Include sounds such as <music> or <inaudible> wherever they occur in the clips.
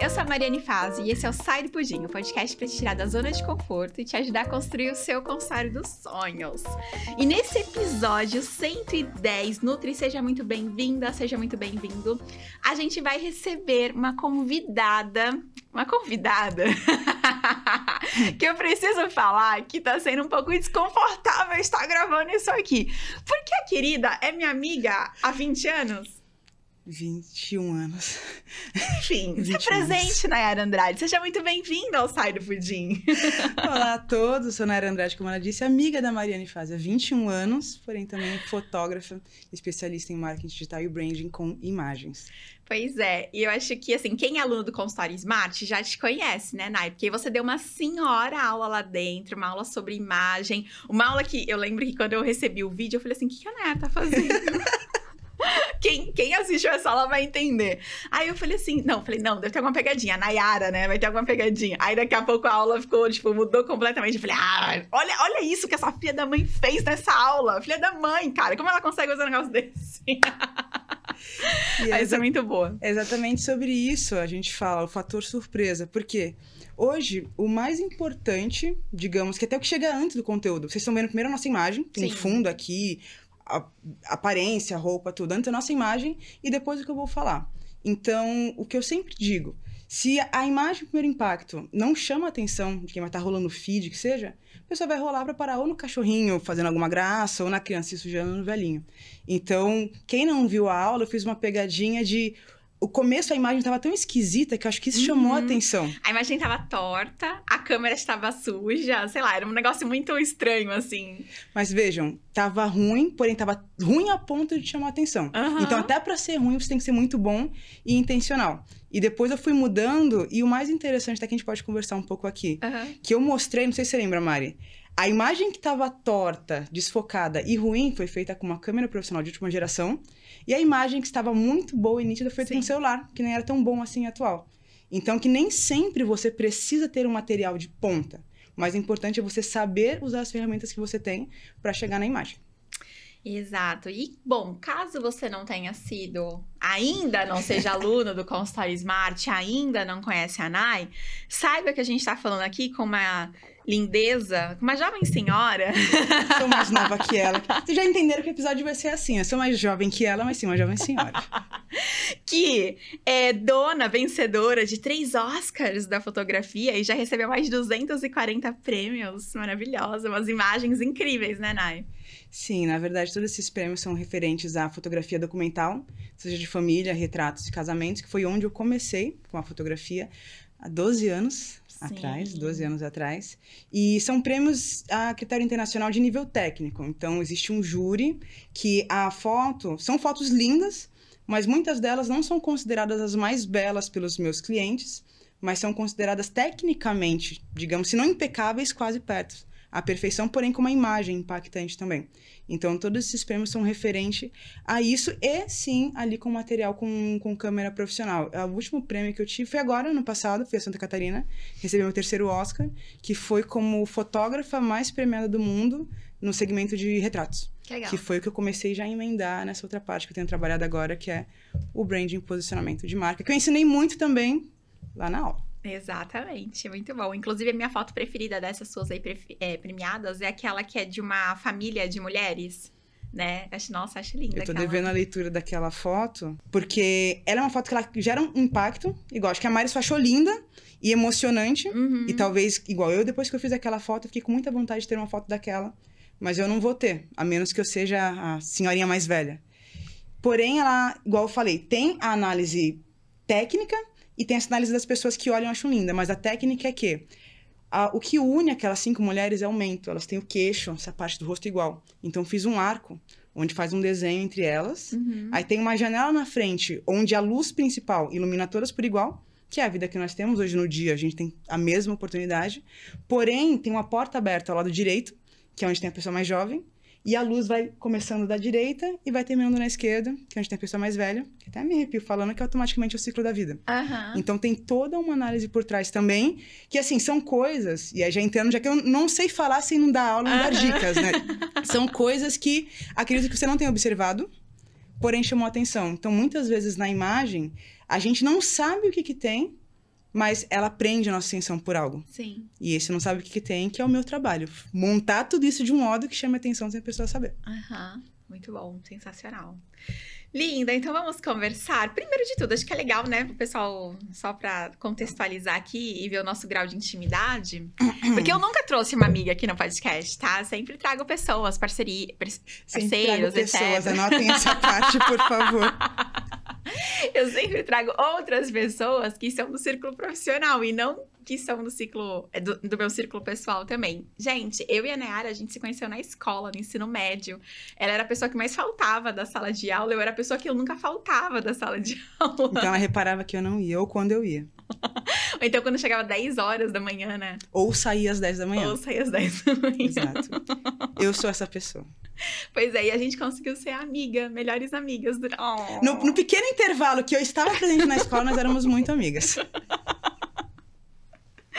Eu sou a Mariane Fazio e esse é o Sai do Pudim, o podcast para te tirar da zona de conforto e te ajudar a construir o seu consultório dos sonhos. E nesse episódio 110, Nutri, seja muito bem-vinda, seja muito bem-vindo, a gente vai receber uma convidada, uma convidada. <laughs> que eu preciso falar que tá sendo um pouco desconfortável estar gravando isso aqui. Porque a querida é minha amiga há 20 anos. 21 anos. Enfim, se <laughs> presente, Nayara Andrade. Seja muito bem-vinda ao Sai do Pudim. <laughs> Olá a todos, sou Nayara Andrade, como ela disse, amiga da Mariane faz há 21 anos, porém também fotógrafa, especialista em marketing digital e branding com imagens. Pois é, e eu acho que, assim, quem é aluno do Consultório Smart já te conhece, né, Nai? Porque você deu uma senhora aula lá dentro, uma aula sobre imagem, uma aula que eu lembro que quando eu recebi o vídeo, eu falei assim, o que, que a Nayara tá fazendo? <laughs> <laughs> Quem, quem assistiu essa aula vai entender. Aí eu falei assim, não, falei, não, deve ter alguma pegadinha. A Nayara, né? Vai ter alguma pegadinha. Aí daqui a pouco a aula ficou, tipo, mudou completamente. Eu falei, ah, olha, olha isso que essa filha da mãe fez nessa aula. Filha da mãe, cara, como ela consegue fazer um negócio desse? <laughs> Isso é, é muito boa. exatamente sobre isso a gente fala, o fator surpresa. porque Hoje, o mais importante, digamos, que até o que chega antes do conteúdo. Vocês estão vendo primeiro a nossa imagem, tem Sim. fundo aqui, a, aparência, a roupa, tudo, antes a nossa imagem e depois o que eu vou falar. Então, o que eu sempre digo, se a imagem, primeiro impacto, não chama a atenção de quem vai estar tá rolando feed, que seja, a pessoa vai rolar para parar ou no cachorrinho fazendo alguma graça, ou na criança se sujando no velhinho. Então, quem não viu a aula, eu fiz uma pegadinha de o começo a imagem estava tão esquisita que eu acho que isso uhum. chamou a uhum. atenção. A imagem estava torta, a câmera estava suja, sei lá, era um negócio muito estranho assim. Mas vejam, estava ruim, porém estava ruim a ponto de chamar a atenção. Uhum. Então até para ser ruim você tem que ser muito bom e intencional. E depois eu fui mudando e o mais interessante até que a gente pode conversar um pouco aqui, uhum. que eu mostrei, não sei se você lembra, Mari, a imagem que estava torta, desfocada e ruim foi feita com uma câmera profissional de última geração e a imagem que estava muito boa e nítida foi feita Sim. celular, que nem era tão bom assim atual. Então, que nem sempre você precisa ter um material de ponta. O mais importante é você saber usar as ferramentas que você tem para chegar na imagem. Exato. E, bom, caso você não tenha sido, ainda não seja <laughs> aluno do consultório Smart, ainda não conhece a NAI, saiba que a gente está falando aqui com uma lindeza, uma jovem senhora. Sou mais nova que <laughs> ela. Vocês já entenderam que o episódio vai ser assim. Eu sou mais jovem que ela, mas sim, uma jovem senhora. <laughs> que é dona vencedora de três Oscars da fotografia e já recebeu mais de 240 prêmios. Maravilhosa, umas imagens incríveis, né, Nai? Sim, na verdade, todos esses prêmios são referentes à fotografia documental, seja de família, retratos e casamentos, que foi onde eu comecei com a fotografia há 12 anos Sim. atrás, 12 anos atrás. E são prêmios a critério internacional de nível técnico. Então, existe um júri que a foto, são fotos lindas, mas muitas delas não são consideradas as mais belas pelos meus clientes, mas são consideradas tecnicamente, digamos, se não impecáveis, quase perto a perfeição, porém, com uma imagem impactante também. Então, todos esses prêmios são referente a isso e, sim, ali com material com, com câmera profissional. O último prêmio que eu tive foi agora, no passado, fui a Santa Catarina, recebi meu terceiro Oscar, que foi como fotógrafa mais premiada do mundo no segmento de retratos. Que, que foi o que eu comecei já a emendar nessa outra parte que eu tenho trabalhado agora, que é o branding, posicionamento de marca, que eu ensinei muito também lá na aula. Exatamente, muito bom. Inclusive, a minha foto preferida dessas suas aí é, premiadas é aquela que é de uma família de mulheres, né? Acho, nossa, acho linda. Eu tô aquela. devendo a leitura daquela foto, porque ela é uma foto que ela gera um impacto, igual. Acho que a Mari só achou linda e emocionante. Uhum. E talvez, igual eu, depois que eu fiz aquela foto, fiquei com muita vontade de ter uma foto daquela. Mas eu não vou ter, a menos que eu seja a senhorinha mais velha. Porém, ela, igual eu falei, tem a análise técnica e tem essa análise das pessoas que olham e acham linda, mas a técnica é que a, o que une aquelas cinco mulheres é o mento. Elas têm o queixo, essa parte do rosto igual. Então fiz um arco onde faz um desenho entre elas. Uhum. Aí tem uma janela na frente onde a luz principal ilumina todas por igual, que é a vida que nós temos hoje no dia. A gente tem a mesma oportunidade. Porém, tem uma porta aberta ao lado direito, que é onde tem a pessoa mais jovem. E a luz vai começando da direita e vai terminando na esquerda, que a é gente tem a pessoa mais velha, que até me arrepio falando que é automaticamente é o ciclo da vida. Uhum. Então tem toda uma análise por trás também, que assim, são coisas, e aí já entendo, já que eu não sei falar sem não dar aula, não uhum. dar dicas, né? <laughs> são coisas que acredito que você não tem observado, porém chamou atenção. Então muitas vezes na imagem, a gente não sabe o que, que tem, mas ela prende a nossa atenção por algo. Sim. E esse não sabe o que, que, tem, que é o meu trabalho. Montar tudo isso de um modo que chame a atenção sem a pessoa saber. Aham, uhum. muito bom, sensacional. Linda, então vamos conversar. Primeiro de tudo, acho que é legal, né, o pessoal, só para contextualizar aqui e ver o nosso grau de intimidade. <clears throat> Porque eu nunca trouxe uma amiga aqui no podcast, tá? Sempre trago pessoas, parceria, parceiros, etc. pessoas, anotem essa parte, por favor. <laughs> eu sempre trago outras pessoas que são do círculo profissional e não que são do ciclo é do, do, meu círculo pessoal também. Gente, eu e a Neara, a gente se conheceu na escola, no ensino médio. Ela era a pessoa que mais faltava da sala de aula, eu era a pessoa que eu nunca faltava da sala de <laughs> aula. Então ela reparava que eu não ia ou quando eu ia. ou <laughs> então quando chegava 10 horas da manhã, né? Ou saía às 10 da manhã. Ou saía às 10 da manhã. Exato. Eu sou essa pessoa. Pois é, e a gente conseguiu ser amiga, melhores amigas. Oh. No, no pequeno intervalo que eu estava presente na escola, nós éramos muito amigas. <laughs>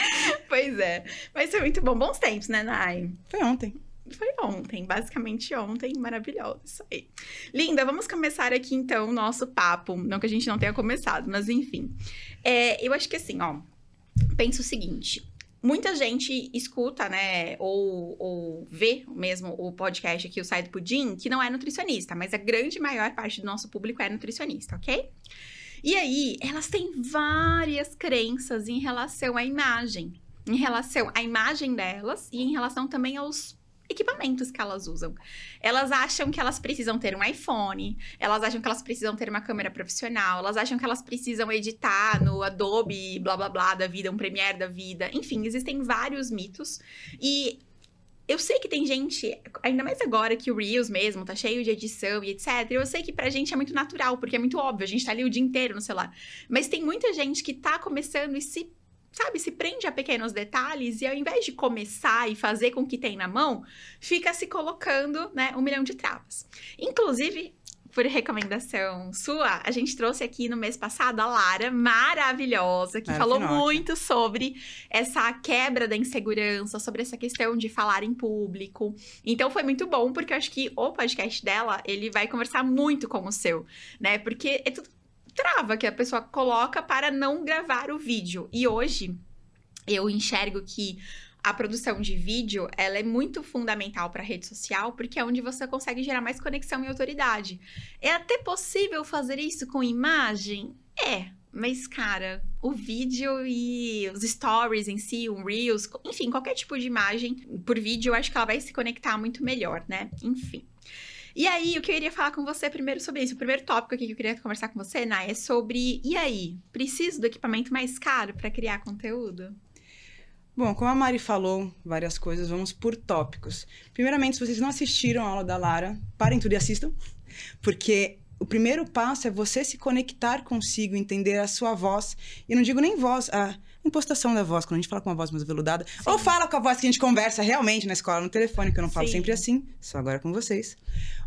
<laughs> pois é. Mas foi muito bom. Bons tempos, né, Nai? Foi ontem foi ontem, basicamente ontem, maravilhoso, isso aí. Linda, vamos começar aqui então o nosso papo, não que a gente não tenha começado, mas enfim. É, eu acho que assim, ó, penso o seguinte, muita gente escuta, né, ou, ou vê mesmo o podcast aqui, o Sai do Pudim, que não é nutricionista, mas a grande maior parte do nosso público é nutricionista, ok? Ok. E aí, elas têm várias crenças em relação à imagem, em relação à imagem delas e em relação também aos equipamentos que elas usam. Elas acham que elas precisam ter um iPhone, elas acham que elas precisam ter uma câmera profissional, elas acham que elas precisam editar no Adobe, blá blá blá da vida, um Premiere da vida. Enfim, existem vários mitos e eu sei que tem gente, ainda mais agora que o Reels mesmo tá cheio de edição e etc. Eu sei que pra gente é muito natural, porque é muito óbvio, a gente tá ali o dia inteiro no celular. Mas tem muita gente que tá começando e se sabe, se prende a pequenos detalhes e ao invés de começar e fazer com o que tem na mão, fica se colocando, né, um milhão de travas. Inclusive, por recomendação sua, a gente trouxe aqui no mês passado a Lara, maravilhosa, que falou muito sobre essa quebra da insegurança, sobre essa questão de falar em público. Então foi muito bom, porque eu acho que o podcast dela, ele vai conversar muito com o seu, né? Porque é tudo trava que a pessoa coloca para não gravar o vídeo. E hoje eu enxergo que a produção de vídeo, ela é muito fundamental para a rede social, porque é onde você consegue gerar mais conexão e autoridade. É até possível fazer isso com imagem? É, mas cara, o vídeo e os stories em si, um reels, enfim, qualquer tipo de imagem por vídeo, eu acho que ela vai se conectar muito melhor, né? Enfim. E aí, o que eu iria falar com você primeiro sobre isso? O primeiro tópico aqui que eu queria conversar com você, Nai, é sobre. E aí? Preciso do equipamento mais caro para criar conteúdo? Bom, como a Mari falou várias coisas, vamos por tópicos. Primeiramente, se vocês não assistiram a aula da Lara, parem tudo e assistam, porque o primeiro passo é você se conectar consigo, entender a sua voz. E não digo nem voz, a impostação da voz, quando a gente fala com uma voz mais veludada. Sim. Ou fala com a voz que a gente conversa realmente na escola, no telefone, que eu não falo Sim. sempre assim, só agora com vocês.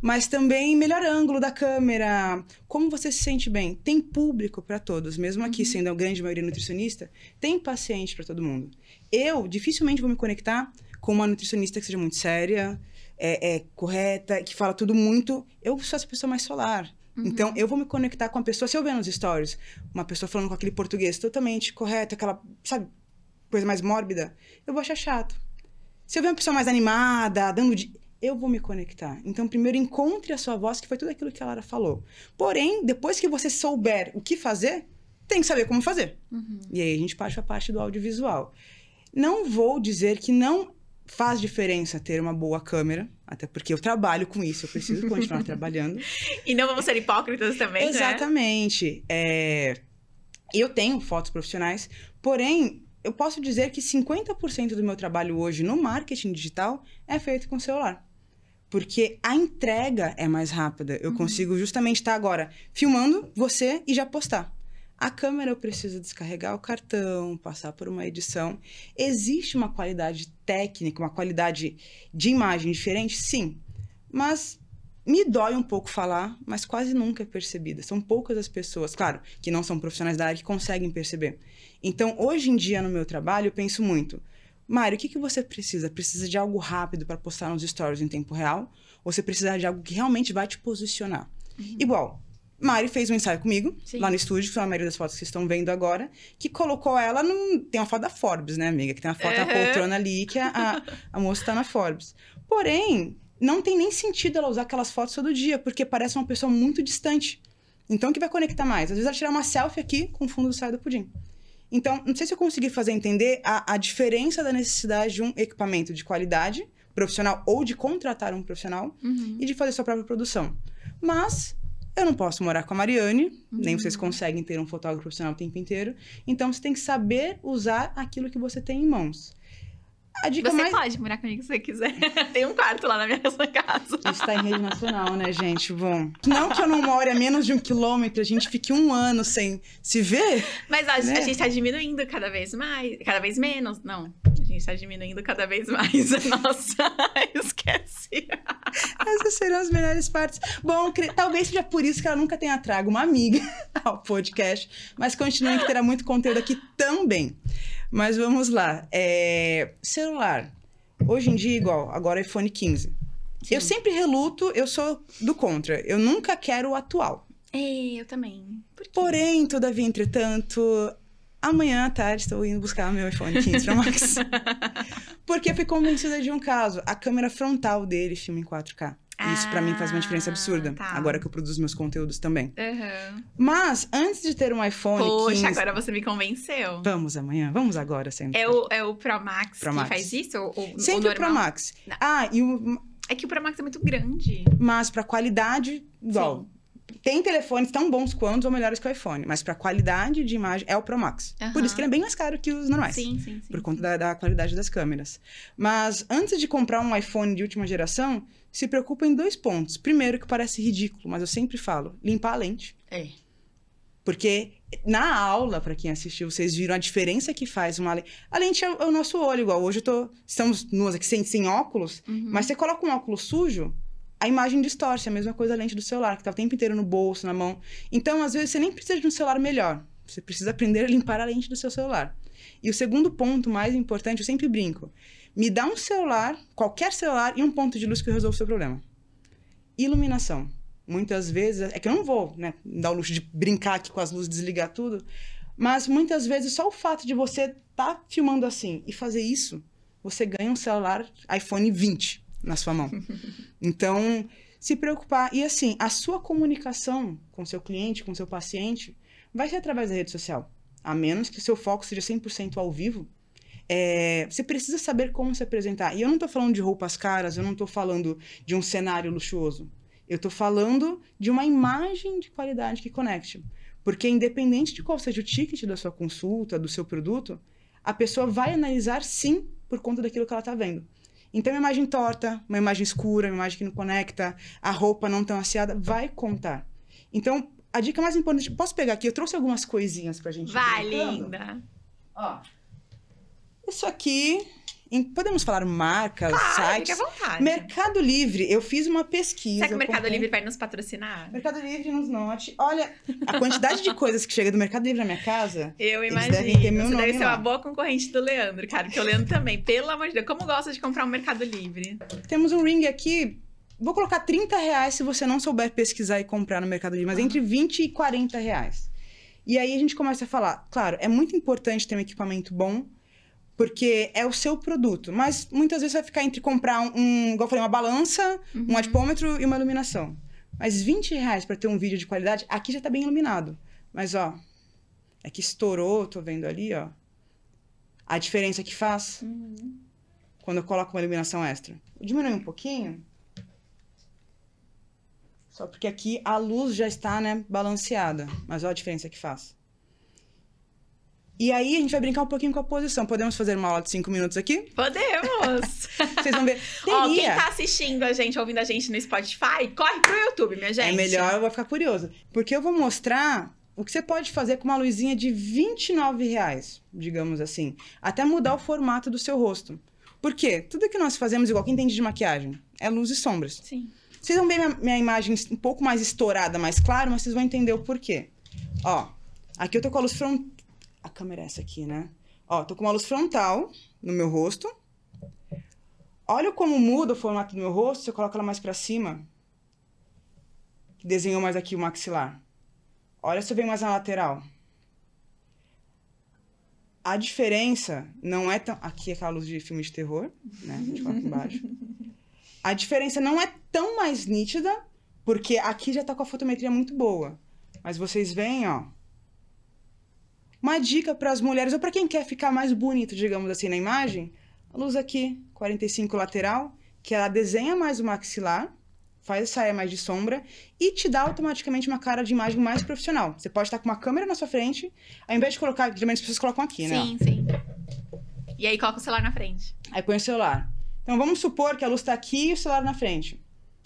Mas também melhor ângulo da câmera, como você se sente bem. Tem público para todos, mesmo aqui uhum. sendo a grande maioria nutricionista, tem paciente para todo mundo eu dificilmente vou me conectar com uma nutricionista que seja muito séria, é, é correta, que fala tudo muito. Eu sou essa pessoa mais solar. Uhum. Então, eu vou me conectar com a pessoa. Se eu ver nos stories uma pessoa falando com aquele português totalmente correto, aquela, sabe, coisa mais mórbida, eu vou achar chato. Se eu ver uma pessoa mais animada, dando. De... Eu vou me conectar. Então, primeiro encontre a sua voz, que foi tudo aquilo que a Lara falou. Porém, depois que você souber o que fazer, tem que saber como fazer. Uhum. E aí a gente parte a parte do audiovisual. Não vou dizer que não faz diferença ter uma boa câmera, até porque eu trabalho com isso, eu preciso continuar <laughs> trabalhando. E não vamos ser hipócritas também, né? Exatamente. Né? É... Eu tenho fotos profissionais, porém, eu posso dizer que 50% do meu trabalho hoje no marketing digital é feito com celular. Porque a entrega é mais rápida. Eu uhum. consigo justamente estar agora filmando você e já postar. A câmera eu preciso descarregar o cartão, passar por uma edição. Existe uma qualidade técnica, uma qualidade de imagem diferente? Sim. Mas me dói um pouco falar, mas quase nunca é percebida. São poucas as pessoas, claro, que não são profissionais da área que conseguem perceber. Então, hoje em dia, no meu trabalho, eu penso muito. Mário, o que, que você precisa? Precisa de algo rápido para postar nos stories em tempo real? Ou você precisa de algo que realmente vai te posicionar? Uhum. Igual, Mari fez um ensaio comigo, Sim. lá no estúdio, que são a maioria das fotos que estão vendo agora, que colocou ela num. Tem uma foto da Forbes, né, amiga? Que tem uma foto uhum. da poltrona ali, que a, a moça tá na Forbes. Porém, não tem nem sentido ela usar aquelas fotos todo dia, porque parece uma pessoa muito distante. Então, o que vai conectar mais? Às vezes ela tirar uma selfie aqui com o fundo do saio do pudim. Então, não sei se eu consegui fazer entender a, a diferença da necessidade de um equipamento de qualidade profissional ou de contratar um profissional uhum. e de fazer sua própria produção. Mas eu não posso morar com a Mariane, uhum. nem vocês uhum. conseguem ter um fotógrafo profissional o tempo inteiro. Então você tem que saber usar aquilo que você tem em mãos. A dica você mais... pode morar comigo se você quiser. <laughs> Tem um quarto lá na minha casa. Está em rede nacional, né, gente? Bom, não que eu não more a menos de um quilômetro, a gente fique um ano sem se ver. Mas a, né? a gente está diminuindo cada vez mais, cada vez menos, não. A gente está diminuindo cada vez mais a nossa... <laughs> Esqueci. Essas serão as melhores partes. Bom, cre... talvez seja por isso que ela nunca tenha trago uma amiga <laughs> ao podcast, mas continuem que terá muito conteúdo aqui também. Mas vamos lá. É... Celular. Hoje em dia, igual, agora é iPhone 15. Sim. Eu sempre reluto, eu sou do contra. Eu nunca quero o atual. É, eu também. Por Porém, todavia, entretanto, amanhã à tarde estou indo buscar meu iPhone 15 Pro Max. <laughs> Porque fui convencida de um caso. A câmera frontal dele filma em 4K. Ah, Isso para mim faz uma diferença ah, absurda. Tá. Agora que eu produzo meus conteúdos também. Uhum. Mas antes de ter um iPhone. Poxa, 15... agora você me convenceu. Vamos amanhã, vamos agora sempre. É o, é o Pro Max, Pro Max. que faz isso? Ou, sempre o, o Pro Max. Não. Ah, e o. É que o Pro Max é muito grande. Mas para qualidade, igual. Sim tem telefones tão bons quanto ou melhores que o iPhone, mas para qualidade de imagem é o Pro Max. Uhum. Por isso que ele é bem mais caro que os normais. Sim, sim, sim. Por conta da, da, qualidade das câmeras. Mas antes de comprar um iPhone de última geração, se preocupa em dois pontos. Primeiro, que parece ridículo, mas eu sempre falo: limpar a lente. É. Porque na aula, para quem assistiu, vocês viram a diferença que faz uma lente. A lente é, é o nosso olho, igual hoje eu tô. Estamos nuas aqui sem, sem óculos, uhum. mas você coloca um óculos sujo, a imagem distorce. A mesma coisa a lente do celular, que tá o tempo inteiro no bolso, na mão. Então, às vezes, você nem precisa de um celular melhor. Você precisa aprender a limpar a lente do seu celular. E o segundo ponto mais importante, eu sempre brinco. Me dá um celular, qualquer celular, e um ponto de luz que eu resolvo o seu problema. Iluminação. Muitas vezes, é que eu não vou né, dar o luxo de brincar aqui com as luzes, desligar tudo, mas muitas vezes só o fato de você estar tá filmando assim e fazer isso, você ganha um celular iPhone 20 na sua mão. <laughs> Então, se preocupar. E assim, a sua comunicação com seu cliente, com seu paciente, vai ser através da rede social. A menos que o seu foco seja 100% ao vivo, é, você precisa saber como se apresentar. E eu não estou falando de roupas caras, eu não estou falando de um cenário luxuoso. Eu estou falando de uma imagem de qualidade que conecte. Porque, independente de qual seja o ticket da sua consulta, do seu produto, a pessoa vai analisar sim por conta daquilo que ela está vendo. Então, uma imagem torta, uma imagem escura, uma imagem que não conecta, a roupa não tão asseada, vai contar. Então, a dica mais importante. Posso pegar aqui? Eu trouxe algumas coisinhas pra gente. Vai, linda! Ó. Isso aqui. Em, podemos falar marcas, claro, sites. Mercado Livre, eu fiz uma pesquisa. Será que o Mercado comprei... Livre vai nos patrocinar? Mercado Livre nos note. Olha, a quantidade de coisas que chega do Mercado Livre na minha casa. Eu imagino. Devem ter meu Você nome deve ser uma boa concorrente do Leandro, cara. Porque o Leandro também, pelo amor de Deus, como gosta de comprar um Mercado Livre. Temos um ring aqui vou colocar 30 reais se você não souber pesquisar e comprar no Mercado Livre, mas ah. entre 20 e 40 reais. E aí a gente começa a falar, claro, é muito importante ter um equipamento bom, porque é o seu produto. Mas muitas vezes vai ficar entre comprar um, um igual eu falei, uma balança, uhum. um adipômetro e uma iluminação. Mas 20 reais para ter um vídeo de qualidade, aqui já está bem iluminado. Mas, ó, é que estourou, tô vendo ali, ó. A diferença que faz uhum. quando eu coloco uma iluminação extra. Diminui um pouquinho. Só porque aqui a luz já está, né, balanceada. Mas olha a diferença que faz. E aí a gente vai brincar um pouquinho com a posição. Podemos fazer uma aula de cinco minutos aqui? Podemos! <laughs> Vocês vão ver. <laughs> Ó, quem tá assistindo a gente, ouvindo a gente no Spotify, corre pro YouTube, minha é gente. É melhor, eu vou ficar curioso. Porque eu vou mostrar o que você pode fazer com uma luzinha de 29 reais, digamos assim. Até mudar o formato do seu rosto. Por quê? Tudo que nós fazemos, igual quem entende de maquiagem, é luz e sombras. Sim. Vocês vão ver minha, minha imagem um pouco mais estourada, mais clara, mas vocês vão entender o porquê. Ó, aqui eu tô com a luz frontal a câmera é essa aqui, né? Ó, tô com uma luz frontal no meu rosto. Olha como muda o formato do meu rosto se eu coloco ela mais para cima. Desenhou mais aqui o maxilar. Olha se eu venho mais na lateral. A diferença não é tão. Aqui é aquela luz de filme de terror, né? eu falar coloca embaixo. A diferença não é tão mais nítida, porque aqui já tá com a fotometria muito boa. Mas vocês veem, ó. Uma dica para as mulheres, ou para quem quer ficar mais bonito, digamos assim, na imagem, a luz aqui, 45 lateral, que ela desenha mais o maxilar, faz a saia mais de sombra e te dá automaticamente uma cara de imagem mais profissional. Você pode estar com uma câmera na sua frente, ao invés de colocar, geralmente as pessoas colocam aqui, né? Sim, sim. E aí coloca o celular na frente. Aí põe o celular. Então vamos supor que a luz está aqui e o celular na frente.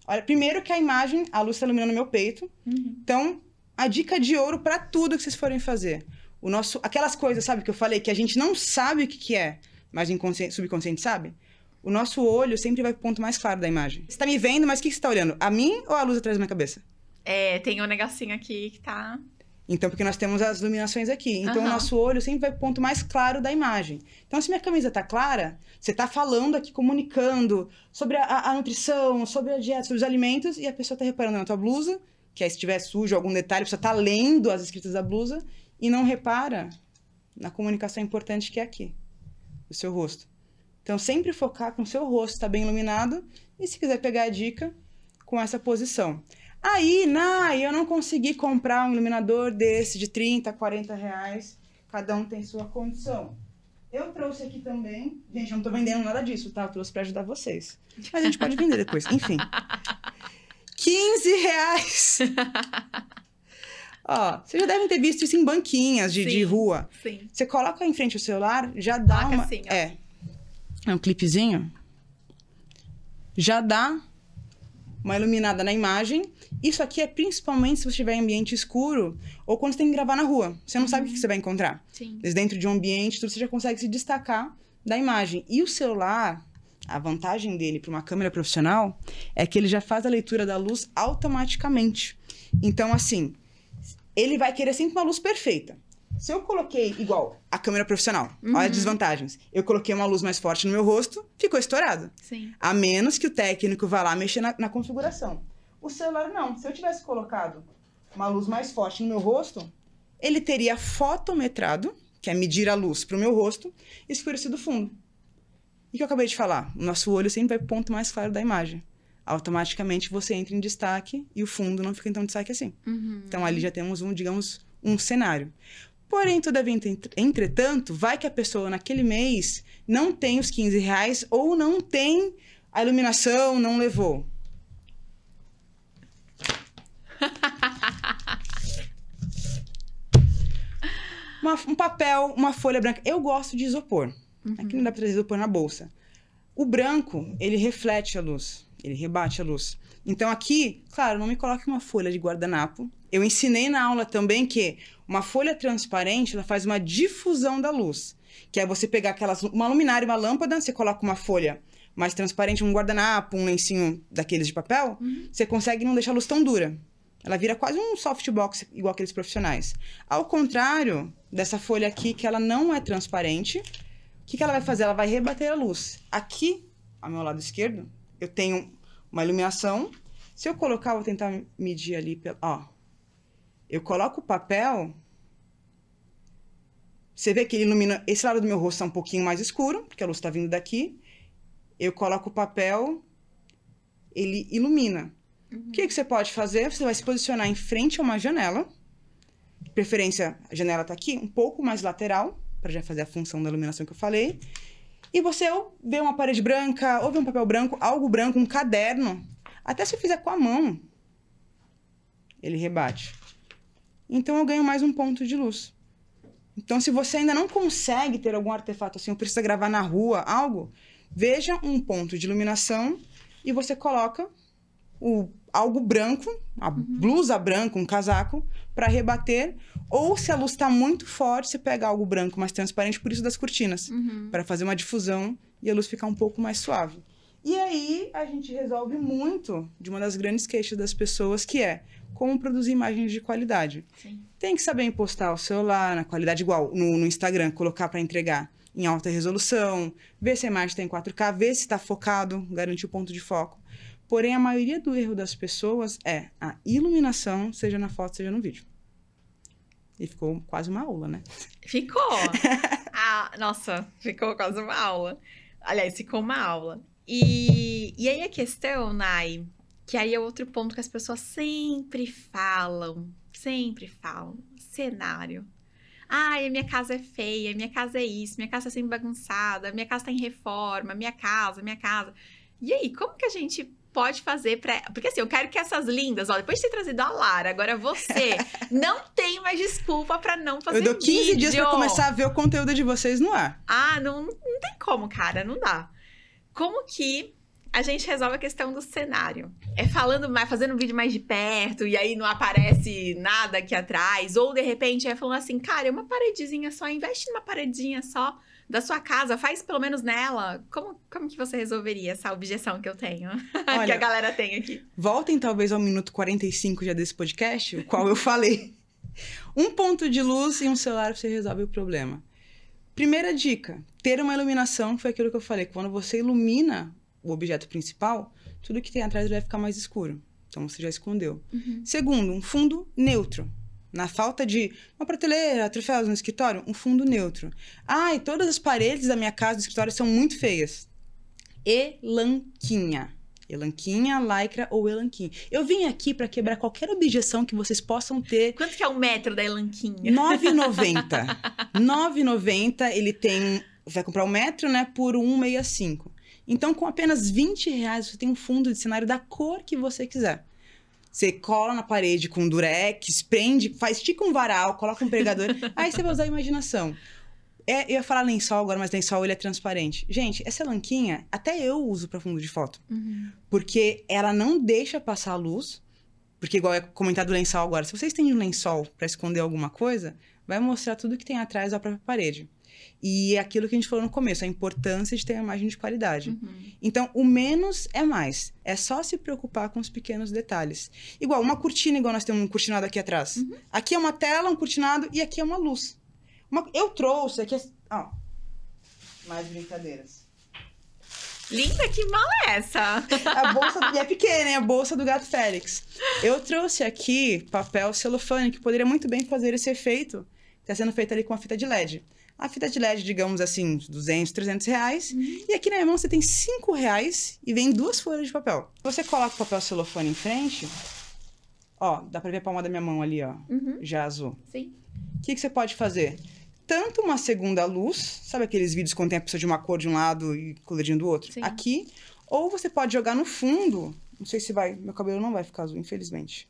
Olha, primeiro que a imagem, a luz está iluminando meu peito. Uhum. Então, a dica de ouro para tudo que vocês forem fazer o nosso, aquelas coisas, sabe, que eu falei, que a gente não sabe o que, que é, mas o subconsciente sabe, o nosso olho sempre vai pro ponto mais claro da imagem. Você tá me vendo, mas o que, você tá olhando? A mim ou a luz atrás da minha cabeça? É, tem um negocinho aqui que tá. Então, porque nós temos as iluminações aqui. Então, uhum. o nosso olho sempre vai pro ponto mais claro da imagem. Então, se minha camisa tá clara, você tá falando aqui, comunicando sobre a, a nutrição, sobre a dieta, sobre os alimentos, e a pessoa tá reparando na tua blusa, que aí se tiver sujo algum detalhe, a pessoa tá lendo as escritas da blusa, e não repara na comunicação importante que é aqui, o seu rosto. Então, sempre focar com o seu rosto, está bem iluminado, e se quiser pegar a dica, com essa posição. Aí, Nai, eu não consegui comprar um iluminador desse de 30, 40 reais, cada um tem sua condição. Eu trouxe aqui também. Gente, eu não tô vendendo nada disso, tá? Eu trouxe pra ajudar vocês. Mas a gente pode vender depois. Enfim. 15 <laughs> reais. <laughs> Ó, vocês já devem ter visto isso em banquinhas de, sim, de rua. Sim. Você coloca em frente o celular, já dá Placa uma. Assim, É. É um clipezinho. Já dá uma iluminada na imagem. Isso aqui é principalmente se você estiver em ambiente escuro ou quando você tem que gravar na rua. Você não uhum. sabe o que uhum. você vai encontrar. Sim. Mas dentro de um ambiente, você já consegue se destacar da imagem. E o celular, a vantagem dele para uma câmera profissional é que ele já faz a leitura da luz automaticamente. Então, assim, ele vai querer sempre uma luz perfeita. Se eu coloquei igual a câmera profissional, uhum. olha as desvantagens. Eu coloquei uma luz mais forte no meu rosto, ficou estourado. Sim. A menos que o técnico vá lá mexer na, na configuração. O celular não. Se eu tivesse colocado uma luz mais forte no meu rosto, ele teria fotometrado, que é medir a luz para o meu rosto, escurecido o fundo. E o que eu acabei de falar? O nosso olho sempre vai para o ponto mais claro da imagem automaticamente você entra em destaque e o fundo não fica em tão destaque assim. Uhum. Então ali já temos um, digamos, um cenário. Porém, todavia, entretanto, vai que a pessoa naquele mês não tem os 15 reais ou não tem a iluminação, não levou. <laughs> uma, um papel, uma folha branca. Eu gosto de isopor. Uhum. Aqui não uhum. dá pra trazer isopor na bolsa. O branco, ele reflete a luz ele rebate a luz. Então aqui, claro, não me coloque uma folha de guardanapo. Eu ensinei na aula também que uma folha transparente, ela faz uma difusão da luz, que é você pegar aquelas uma luminária, uma lâmpada, você coloca uma folha mais transparente, um guardanapo, um lencinho daqueles de papel, uhum. você consegue não deixar a luz tão dura. Ela vira quase um softbox igual aqueles profissionais. Ao contrário dessa folha aqui, que ela não é transparente, o que, que ela vai fazer? Ela vai rebater a luz. Aqui, ao meu lado esquerdo, eu tenho uma iluminação. Se eu colocar, vou tentar medir ali, ó. Eu coloco o papel, você vê que ele ilumina, esse lado do meu rosto é um pouquinho mais escuro, porque a luz está vindo daqui. Eu coloco o papel, ele ilumina. Uhum. O que, que você pode fazer? Você vai se posicionar em frente a uma janela. De preferência, a janela está aqui, um pouco mais lateral, para já fazer a função da iluminação que eu falei. E você ou vê uma parede branca, ou vê um papel branco, algo branco, um caderno. Até se eu fizer com a mão, ele rebate. Então eu ganho mais um ponto de luz. Então, se você ainda não consegue ter algum artefato assim, ou precisa gravar na rua algo, veja um ponto de iluminação e você coloca o, algo branco, a uhum. blusa branca, um casaco, para rebater, ou se a luz está muito forte, você pega algo branco mais transparente, por isso das cortinas, uhum. para fazer uma difusão e a luz ficar um pouco mais suave. E aí a gente resolve muito de uma das grandes queixas das pessoas, que é como produzir imagens de qualidade. Sim. Tem que saber postar o celular na qualidade igual no, no Instagram, colocar para entregar em alta resolução, ver se a imagem está em 4K, ver se está focado, garantir o ponto de foco. Porém, a maioria do erro das pessoas é a iluminação, seja na foto, seja no vídeo. E ficou quase uma aula, né? Ficou! <laughs> ah, nossa, ficou quase uma aula. Aliás, ficou uma aula. E, e aí a questão, Nai, que aí é outro ponto que as pessoas sempre falam, sempre falam, cenário. Ai, a minha casa é feia, minha casa é isso, minha casa é tá sempre bagunçada, minha casa tá em reforma, minha casa, minha casa. E aí, como que a gente pode fazer para. Porque assim, eu quero que essas lindas, ó, depois de ter trazido a Lara, agora você, <laughs> não tem mais desculpa para não fazer Eu dou 15 vídeo. dias para começar a ver o conteúdo de vocês no ar. Ah, não, não tem como, cara, não dá. Como que a gente resolve a questão do cenário. É falando mais, fazendo um vídeo mais de perto, e aí não aparece nada aqui atrás. Ou de repente é falando assim, cara, é uma paredezinha só, investe numa paredezinha só da sua casa, faz pelo menos nela. Como, como que você resolveria essa objeção que eu tenho? Olha, <laughs> que a galera tem aqui. Voltem talvez ao minuto 45 já desse podcast, o qual eu <laughs> falei. Um ponto de luz e um celular você resolve o problema. Primeira dica: ter uma iluminação foi aquilo que eu falei. Quando você ilumina o objeto principal, tudo que tem atrás vai ficar mais escuro. Então você já escondeu. Uhum. Segundo, um fundo neutro. Na falta de uma prateleira, troféus no escritório, um fundo neutro. Ah, e todas as paredes da minha casa do escritório são muito feias. Elanquinha. Elanquinha, lycra ou elanquinha. Eu vim aqui para quebrar qualquer objeção que vocês possam ter. Quanto que é o um metro da elanquinha? 9,90. 9,90 <laughs> ele tem... Vai comprar um metro, né? Por 1,65. Então, com apenas 20 reais, você tem um fundo de cenário da cor que você quiser. Você cola na parede com durex, prende, faz tipo um varal, coloca um pregador. <laughs> aí você vai usar a imaginação. É, eu ia falar lençol agora, mas lençol ele é transparente. Gente, essa lanquinha até eu uso para fundo de foto. Uhum. Porque ela não deixa passar a luz. Porque, igual é comentado o lençol agora, se vocês têm um lençol para esconder alguma coisa, vai mostrar tudo que tem atrás da própria parede. E aquilo que a gente falou no começo, a importância de ter uma imagem de qualidade. Uhum. Então, o menos é mais. É só se preocupar com os pequenos detalhes. Igual uma cortina, igual nós temos um cortinado aqui atrás. Uhum. Aqui é uma tela, um cortinado e aqui é uma luz. Uma... Eu trouxe aqui. Ó. Mais brincadeiras. Linda, que mala é essa? A bolsa e é pequena, é a bolsa do gato Félix. Eu trouxe aqui papel celofane, que poderia muito bem fazer esse efeito. Está sendo feito ali com a fita de LED. A fita de LED, digamos assim, 200, 300 reais. Uhum. E aqui na minha mão você tem 5 reais e vem duas folhas de papel. Você coloca o papel celofane em frente, ó, dá pra ver a palma da minha mão ali, ó, uhum. já azul. Sim. O que, que você pode fazer? Tanto uma segunda luz, sabe aqueles vídeos quando tem a pessoa de uma cor de um lado e coloridinho do outro? Sim. Aqui. Ou você pode jogar no fundo, não sei se vai, meu cabelo não vai ficar azul, infelizmente.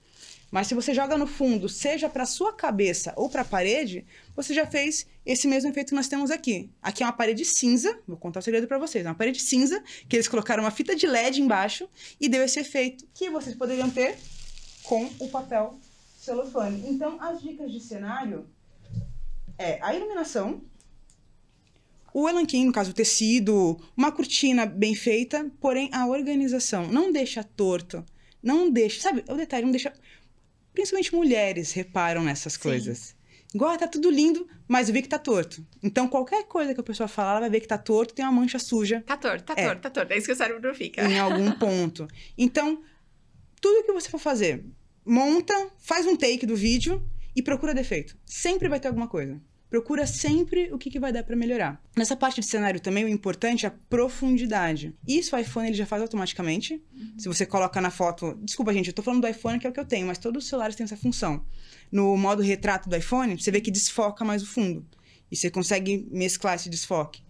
Mas se você joga no fundo, seja para sua cabeça ou para a parede, você já fez esse mesmo efeito que nós temos aqui. Aqui é uma parede cinza, vou contar o um segredo para vocês, é uma parede cinza que eles colocaram uma fita de LED embaixo e deu esse efeito que vocês poderiam ter com o papel celofane. Então, as dicas de cenário é a iluminação, o elanquim, no caso, o tecido, uma cortina bem feita, porém a organização não deixa torto, não deixa, sabe? O detalhe não deixa principalmente mulheres, reparam nessas Sim. coisas. Igual tá tudo lindo, mas eu vi que tá torto. Então, qualquer coisa que a pessoa falar, ela vai ver que tá torto, tem uma mancha suja. Tá torto, tá é, torto, tá torto. É isso que o cérebro fica. Em algum <laughs> ponto. Então, tudo que você for fazer, monta, faz um take do vídeo e procura defeito. Sempre vai ter alguma coisa. Procura sempre o que, que vai dar para melhorar. Nessa parte de cenário também, o importante é a profundidade. Isso o iPhone ele já faz automaticamente. Uhum. Se você coloca na foto. Desculpa, gente, eu tô falando do iPhone, que é o que eu tenho, mas todos os celulares têm essa função. No modo retrato do iPhone, você vê que desfoca mais o fundo. E você consegue mesclar esse desfoque.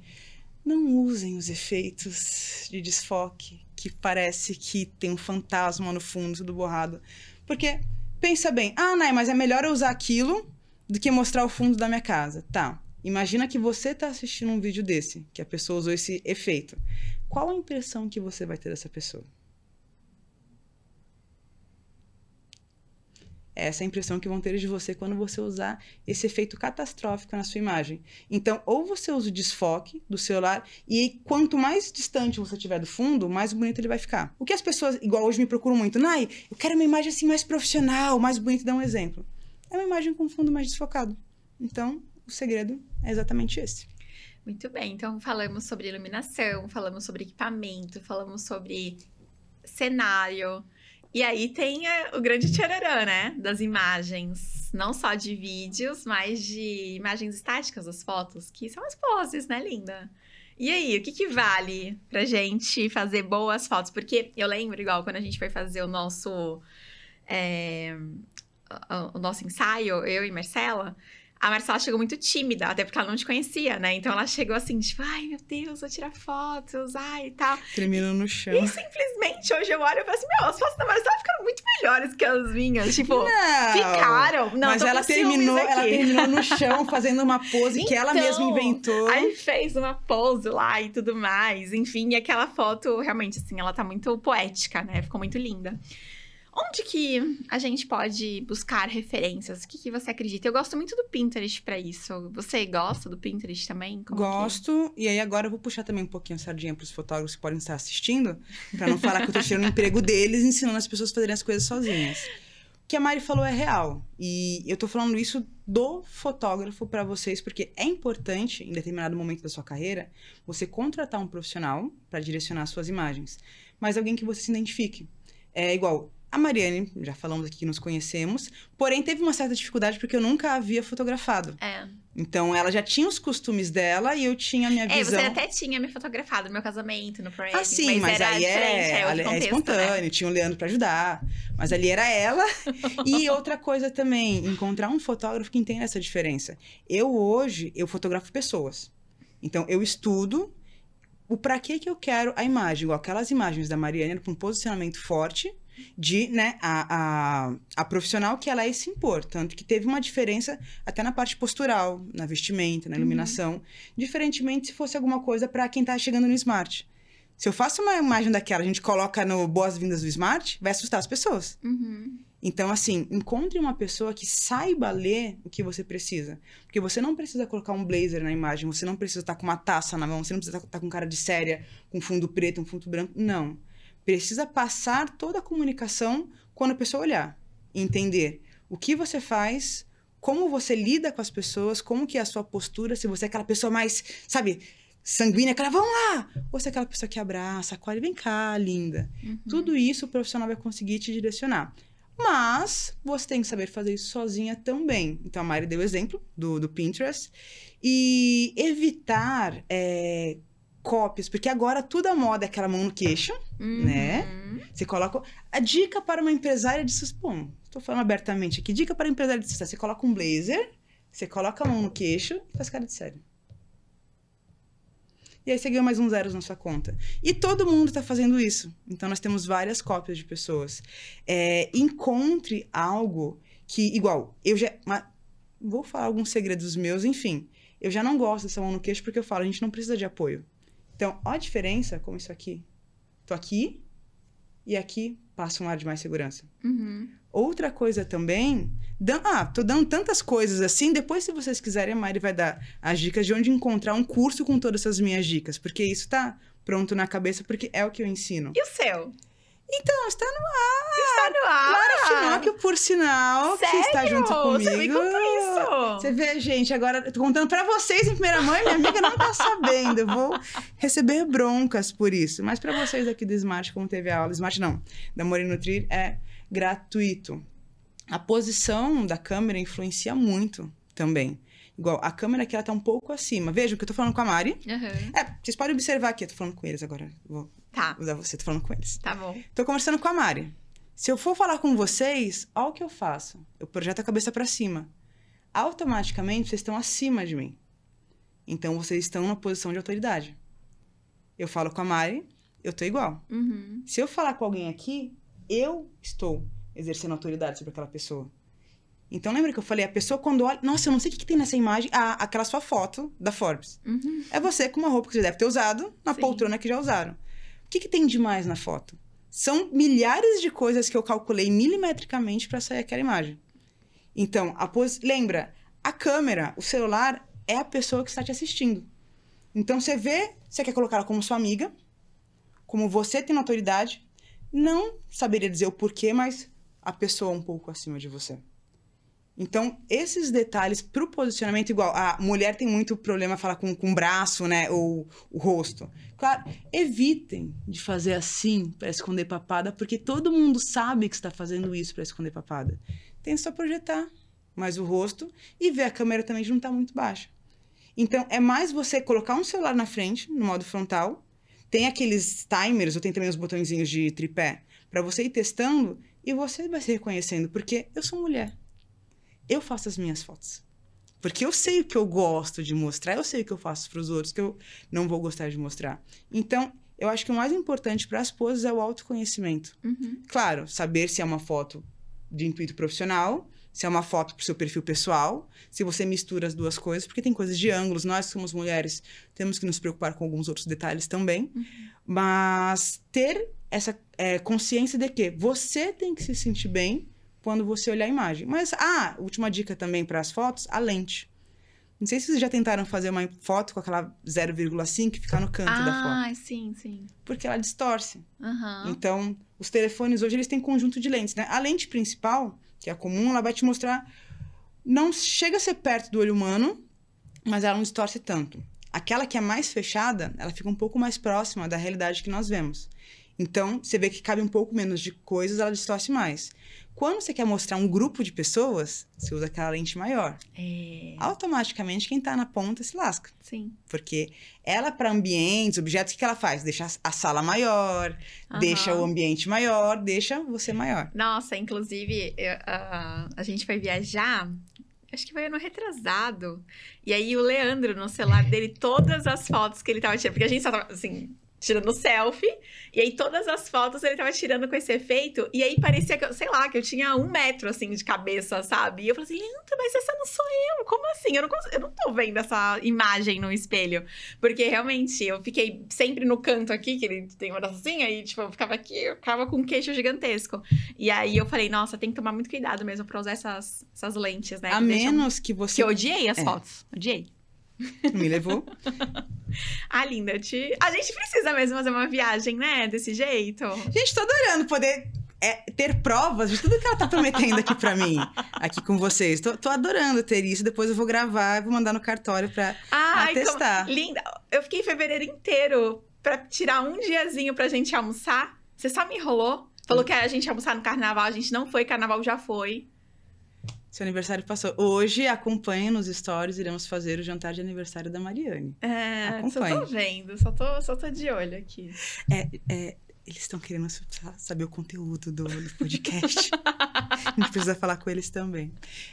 Não usem os efeitos de desfoque, que parece que tem um fantasma no fundo, tudo borrado. Porque, pensa bem, ah, Nai, mas é melhor eu usar aquilo do que mostrar o fundo da minha casa. Tá. Imagina que você está assistindo um vídeo desse, que a pessoa usou esse efeito. Qual a impressão que você vai ter dessa pessoa? Essa é a impressão que vão ter de você quando você usar esse efeito catastrófico na sua imagem. Então, ou você usa o desfoque do celular, e quanto mais distante você tiver do fundo, mais bonito ele vai ficar. O que as pessoas, igual hoje, me procuram muito. Nai, eu quero uma imagem assim mais profissional, mais bonita, dá um exemplo é uma imagem com fundo mais desfocado. Então, o segredo é exatamente esse. Muito bem, então falamos sobre iluminação, falamos sobre equipamento, falamos sobre cenário. E aí tem o grande tchararã, né? Das imagens. Não só de vídeos, mas de imagens estáticas das fotos, que são as poses, né, linda? E aí, o que, que vale pra gente fazer boas fotos? Porque eu lembro, igual, quando a gente foi fazer o nosso. É, o nosso ensaio, eu e Marcela, a Marcela chegou muito tímida, até porque ela não te conhecia, né? Então ela chegou assim, tipo, ai meu Deus, vou tirar fotos, ai e tal. Tremendo no chão. E simplesmente hoje eu olho e falo assim, meu, as fotos da Marcela ficaram muito melhores que as minhas. Tipo, não, ficaram. Não, mas ela terminou, ela terminou no chão fazendo uma pose então, que ela mesma então, inventou. Aí fez uma pose lá e tudo mais. Enfim, e aquela foto, realmente, assim, ela tá muito poética, né? Ficou muito linda. Onde que a gente pode buscar referências? O que, que você acredita? Eu gosto muito do Pinterest para isso. Você gosta do Pinterest também? Como é? gosto. Que... E aí agora eu vou puxar também um pouquinho a sardinha para os fotógrafos que podem estar assistindo, para não falar que eu estou tirando o emprego deles, ensinando as pessoas a fazerem as coisas sozinhas. O que a Mari falou é real. E eu estou falando isso do fotógrafo para vocês, porque é importante, em determinado momento da sua carreira, você contratar um profissional para direcionar suas imagens, mas alguém que você se identifique. É igual, a Mariane, já falamos aqui que nos conhecemos, porém teve uma certa dificuldade porque eu nunca havia fotografado. É. Então ela já tinha os costumes dela e eu tinha a minha visão. É, você até tinha me fotografado no meu casamento, no projeto. Ah, sim, mas, mas aí é, é, é né? espontâneo, né? tinha o Leandro para ajudar. Mas ali era ela. <laughs> e outra coisa também, encontrar um fotógrafo que entenda essa diferença. Eu hoje, eu fotografo pessoas. Então eu estudo o para que que eu quero a imagem, igual aquelas imagens da Mariana com um posicionamento forte de, né, a, a, a profissional que ela é se impor, tanto que teve uma diferença até na parte postural, na vestimenta, na uhum. iluminação, uhum. diferentemente se fosse alguma coisa para quem tá chegando no smart. Se eu faço uma imagem daquela, a gente coloca no boas-vindas do smart, vai assustar as pessoas. Uhum. Então, assim, encontre uma pessoa que saiba ler o que você precisa. Porque você não precisa colocar um blazer na imagem, você não precisa estar tá com uma taça na mão, você não precisa estar tá com cara de séria, com fundo preto, um fundo branco. Não. Precisa passar toda a comunicação quando a pessoa olhar. Entender o que você faz, como você lida com as pessoas, como que é a sua postura, se você é aquela pessoa mais, sabe, sanguínea, aquela, vamos lá! Ou se é aquela pessoa que abraça, acolhe, vem cá, linda. Uhum. Tudo isso o profissional vai conseguir te direcionar. Mas você tem que saber fazer isso sozinha também. Então a Mari deu o exemplo do, do Pinterest. E evitar é, cópias, porque agora tudo a moda é aquela mão no queixo, uhum. né? Você coloca. A dica para uma empresária de sucesso. Bom, estou falando abertamente aqui. Dica para empresária de sucesso. Você coloca um blazer, você coloca a mão no queixo e faz cara de sério e aí você ganhou mais uns zeros na sua conta. E todo mundo está fazendo isso. Então nós temos várias cópias de pessoas. É, encontre algo que, igual, eu já. vou falar alguns segredos meus, enfim. Eu já não gosto dessa mão no queixo porque eu falo, a gente não precisa de apoio. Então, ó a diferença, como isso aqui. Tô aqui e aqui passa um ar de mais segurança. Uhum. Outra coisa também. Ah, tô dando tantas coisas assim. Depois, se vocês quiserem, a Mari vai dar as dicas de onde encontrar um curso com todas essas minhas dicas. Porque isso tá pronto na cabeça, porque é o que eu ensino. E o seu? Então, está no ar! Está no ar! Claro, Finocchio, por sinal, Sério? que está junto comigo. Você me você vê, gente, agora tô contando para vocês em primeira mão e minha amiga não tá sabendo. Eu vou receber broncas por isso. Mas para vocês aqui do Smart, como teve a aula, Smart não, da Morin Nutrir, é gratuito. A posição da câmera influencia muito também. Igual, a câmera aqui, ela tá um pouco acima. Vejam que eu tô falando com a Mari. Uhum. É, vocês podem observar aqui, eu tô falando com eles agora. Vou tá. usar você, tô falando com eles. Tá bom. Tô conversando com a Mari. Se eu for falar com vocês, olha o que eu faço. Eu projeto a cabeça para cima automaticamente vocês estão acima de mim. Então vocês estão na posição de autoridade. Eu falo com a Mari, eu tô igual. Uhum. Se eu falar com alguém aqui, eu estou exercendo autoridade sobre aquela pessoa. Então lembra que eu falei, a pessoa quando olha, nossa, eu não sei o que, que tem nessa imagem, ah, aquela sua foto da Forbes. Uhum. É você com uma roupa que você deve ter usado, na Sim. poltrona que já usaram. O que, que tem demais na foto? São milhares de coisas que eu calculei milimetricamente para sair aquela imagem. Então, a pos... lembra, a câmera, o celular, é a pessoa que está te assistindo. Então, você vê, você quer colocar ela como sua amiga, como você tem autoridade. Não saberia dizer o porquê, mas a pessoa um pouco acima de você. Então, esses detalhes para o posicionamento, igual a mulher tem muito problema falar com, com o braço, né? Ou o rosto. Claro, evitem de fazer assim para esconder papada, porque todo mundo sabe que está fazendo isso para esconder papada tem só projetar mais o rosto e ver a câmera também não tá muito baixa. Então, é mais você colocar um celular na frente, no modo frontal. Tem aqueles timers, ou tem também os botõezinhos de tripé, para você ir testando e você vai se reconhecendo, porque eu sou mulher. Eu faço as minhas fotos. Porque eu sei o que eu gosto de mostrar, eu sei o que eu faço para os outros que eu não vou gostar de mostrar. Então, eu acho que o mais importante para as poses é o autoconhecimento. Uhum. Claro, saber se é uma foto de intuito profissional, se é uma foto para o seu perfil pessoal, se você mistura as duas coisas, porque tem coisas de ângulos, nós que somos mulheres temos que nos preocupar com alguns outros detalhes também, uhum. mas ter essa é, consciência de que você tem que se sentir bem quando você olhar a imagem. Mas, ah, última dica também para as fotos, a lente. Não sei se vocês já tentaram fazer uma foto com aquela 0,5 que fica no canto ah, da foto. Ah, sim, sim. Porque ela distorce. Uhum. Então, os telefones hoje eles têm conjunto de lentes, né? A lente principal, que é a comum, ela vai te mostrar não chega a ser perto do olho humano, mas ela não distorce tanto. Aquela que é mais fechada, ela fica um pouco mais próxima da realidade que nós vemos. Então, você vê que cabe um pouco menos de coisas, ela distorce mais. Quando você quer mostrar um grupo de pessoas, você usa aquela lente maior. É... Automaticamente, quem está na ponta se lasca. Sim. Porque ela, para ambientes, objetos, o que, que ela faz? Deixa a sala maior, uhum. deixa o ambiente maior, deixa você maior. Nossa, inclusive, eu, uh, a gente foi viajar acho que foi ano retrasado. E aí o Leandro, no celular dele, todas as fotos que ele tava tirando, porque a gente só tava, assim, tirando selfie. E aí todas as fotos ele tava tirando com esse efeito. E aí parecia que eu, sei lá, que eu tinha um metro assim de cabeça, sabe? E eu falei assim, mas essa não sou eu. Como assim? Eu não, consigo, eu não tô vendo essa imagem no espelho. Porque realmente eu fiquei sempre no canto aqui, que ele tem uma assim, aí tipo, eu ficava aqui, eu ficava com um queixo gigantesco. E aí eu falei, nossa, tem que tomar muito cuidado mesmo pra usar essas, essas lentes, né? A que menos deixam... que você. Que eu odiei as é. fotos. Odiei. <laughs> Me levou. ah, linda, te... a gente precisa mesmo fazer uma viagem, né? Desse jeito. Gente, tô adorando poder é, ter provas de tudo que ela tá prometendo aqui para mim, aqui com vocês. Tô, tô, adorando ter isso. Depois eu vou gravar, vou mandar no cartório pra Ai, ah, então, atestar. Como... Linda, eu fiquei em fevereiro inteiro para tirar um diazinho pra gente almoçar. Você só me enrolou. Falou hum. que a gente ia almoçar no carnaval, a gente não foi, carnaval já foi. Seu aniversário passou. Hoje, acompanhe nos stories, iremos fazer o jantar de aniversário da Mariane. É, acompanhe. só tô vendo, só tô, só tô de olho aqui. É, é, eles estão querendo saber o conteúdo do, do podcast. <laughs> a gente precisa falar com eles também.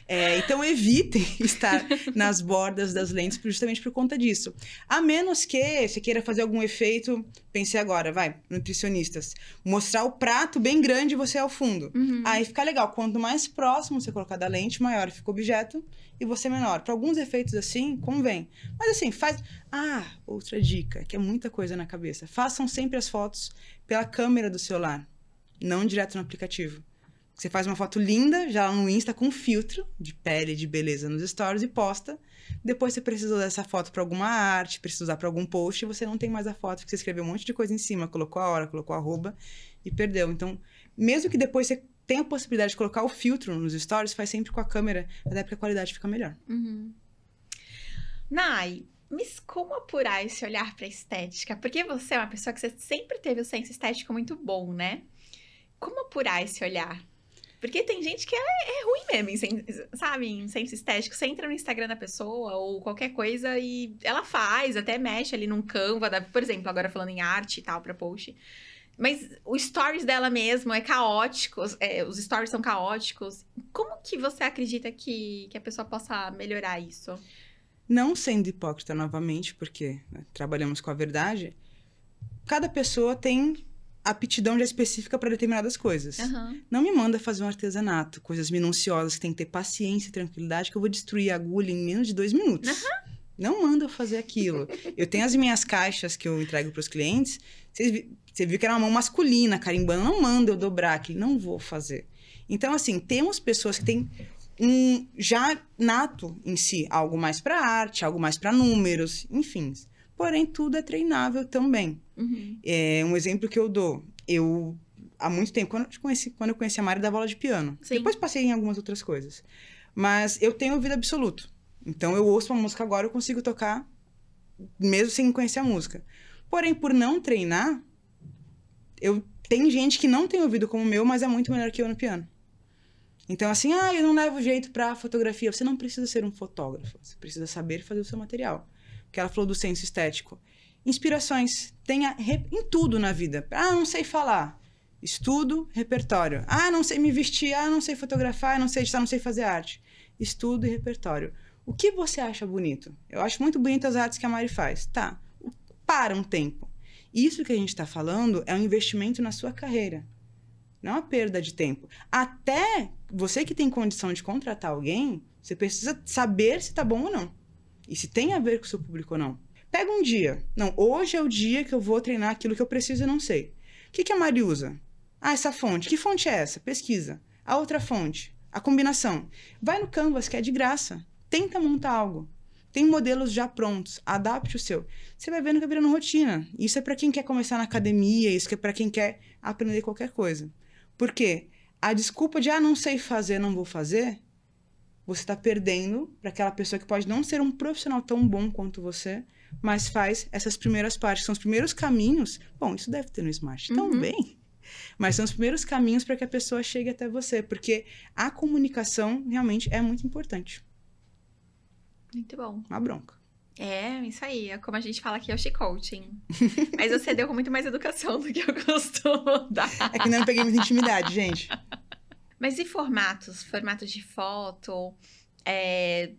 É, então evitem <laughs> estar nas bordas das lentes justamente por conta disso. A menos que você queira fazer algum efeito, pensei agora, vai, nutricionistas, mostrar o prato bem grande e você ao fundo. Uhum. Aí fica legal. Quanto mais próximo você colocar da lente, maior fica o objeto e você menor. Para alguns efeitos assim, convém. Mas assim, faz. Ah, outra dica, que é muita coisa na cabeça. Façam sempre as fotos pela câmera do celular, não direto no aplicativo. Você faz uma foto linda, já lá no Insta, com filtro de pele, de beleza nos stories e posta. Depois você precisou dessa foto para alguma arte, precisa usar para algum post, e você não tem mais a foto, porque você escreveu um monte de coisa em cima, colocou a hora, colocou arroba e perdeu. Então, mesmo que depois você tenha a possibilidade de colocar o filtro nos stories, faz sempre com a câmera, até porque a qualidade fica melhor. Uhum. Nai, mas como apurar esse olhar para estética? Porque você é uma pessoa que você sempre teve o um senso estético muito bom, né? Como apurar esse olhar? Porque tem gente que é, é ruim mesmo, em, sabe? Em senso estético. Você entra no Instagram da pessoa ou qualquer coisa e ela faz, até mexe ali num Canva, da, por exemplo, agora falando em arte e tal, pra post. Mas o stories dela mesmo é caótico, é, os stories são caóticos. Como que você acredita que, que a pessoa possa melhorar isso? Não sendo hipócrita novamente, porque né, trabalhamos com a verdade, cada pessoa tem aptidão já específica para determinadas coisas. Uhum. Não me manda fazer um artesanato, coisas minuciosas, que tem que ter paciência e tranquilidade, que eu vou destruir a agulha em menos de dois minutos. Uhum. Não manda eu fazer aquilo. eu tenho as minhas caixas que eu entrego para os clientes. Você, viu que era uma mão masculina, carimbando. Não manda eu dobrar aquilo. Não vou fazer. Então, assim, temos pessoas que têm um já nato em si, algo mais para arte, algo mais para números, enfim. Porém, tudo é treinável também. Uhum. É um exemplo que eu dou. Eu há muito tempo, quando eu conheci, quando eu conheci a Mari da bola de piano. Sim. Depois passei em algumas outras coisas. Mas eu tenho ouvido absoluto. Então eu ouço uma música agora, eu consigo tocar mesmo sem conhecer a música. Porém, por não treinar, eu tem gente que não tem ouvido como o meu, mas é muito melhor que eu no piano. Então, assim, ah, eu não levo jeito pra fotografia. Você não precisa ser um fotógrafo. Você precisa saber fazer o seu material. Porque ela falou do senso estético. Inspirações. Tenha em tudo na vida. Ah, não sei falar. Estudo, repertório. Ah, não sei me vestir. Ah, não sei fotografar. Não sei editar. Não sei fazer arte. Estudo e repertório. O que você acha bonito? Eu acho muito bonitas as artes que a Mari faz. Tá. Para um tempo. Isso que a gente está falando é um investimento na sua carreira. Não é uma perda de tempo. Até você que tem condição de contratar alguém, você precisa saber se tá bom ou não. E se tem a ver com o seu público ou não. Pega um dia. Não, hoje é o dia que eu vou treinar aquilo que eu preciso e não sei. O que, que a Mari usa? Ah, essa fonte. Que fonte é essa? Pesquisa. A outra fonte. A combinação. Vai no Canvas, que é de graça. Tenta montar algo. Tem modelos já prontos, adapte o seu. Você vai vendo que vai virando rotina. Isso é para quem quer começar na academia, isso é para quem quer aprender qualquer coisa. Por quê? a desculpa de ah, não sei fazer, não vou fazer, você está perdendo para aquela pessoa que pode não ser um profissional tão bom quanto você, mas faz essas primeiras partes, são os primeiros caminhos. Bom, isso deve ter no Smart uhum. também. Mas são os primeiros caminhos para que a pessoa chegue até você, porque a comunicação realmente é muito importante. Muito bom. Uma bronca. É, isso aí. É como a gente fala aqui, é o chicote, hein? <laughs> Mas você deu com muito mais educação do que eu costumo <laughs> dar. É que não peguei muita intimidade, gente. Mas e formatos? Formatos de foto? É...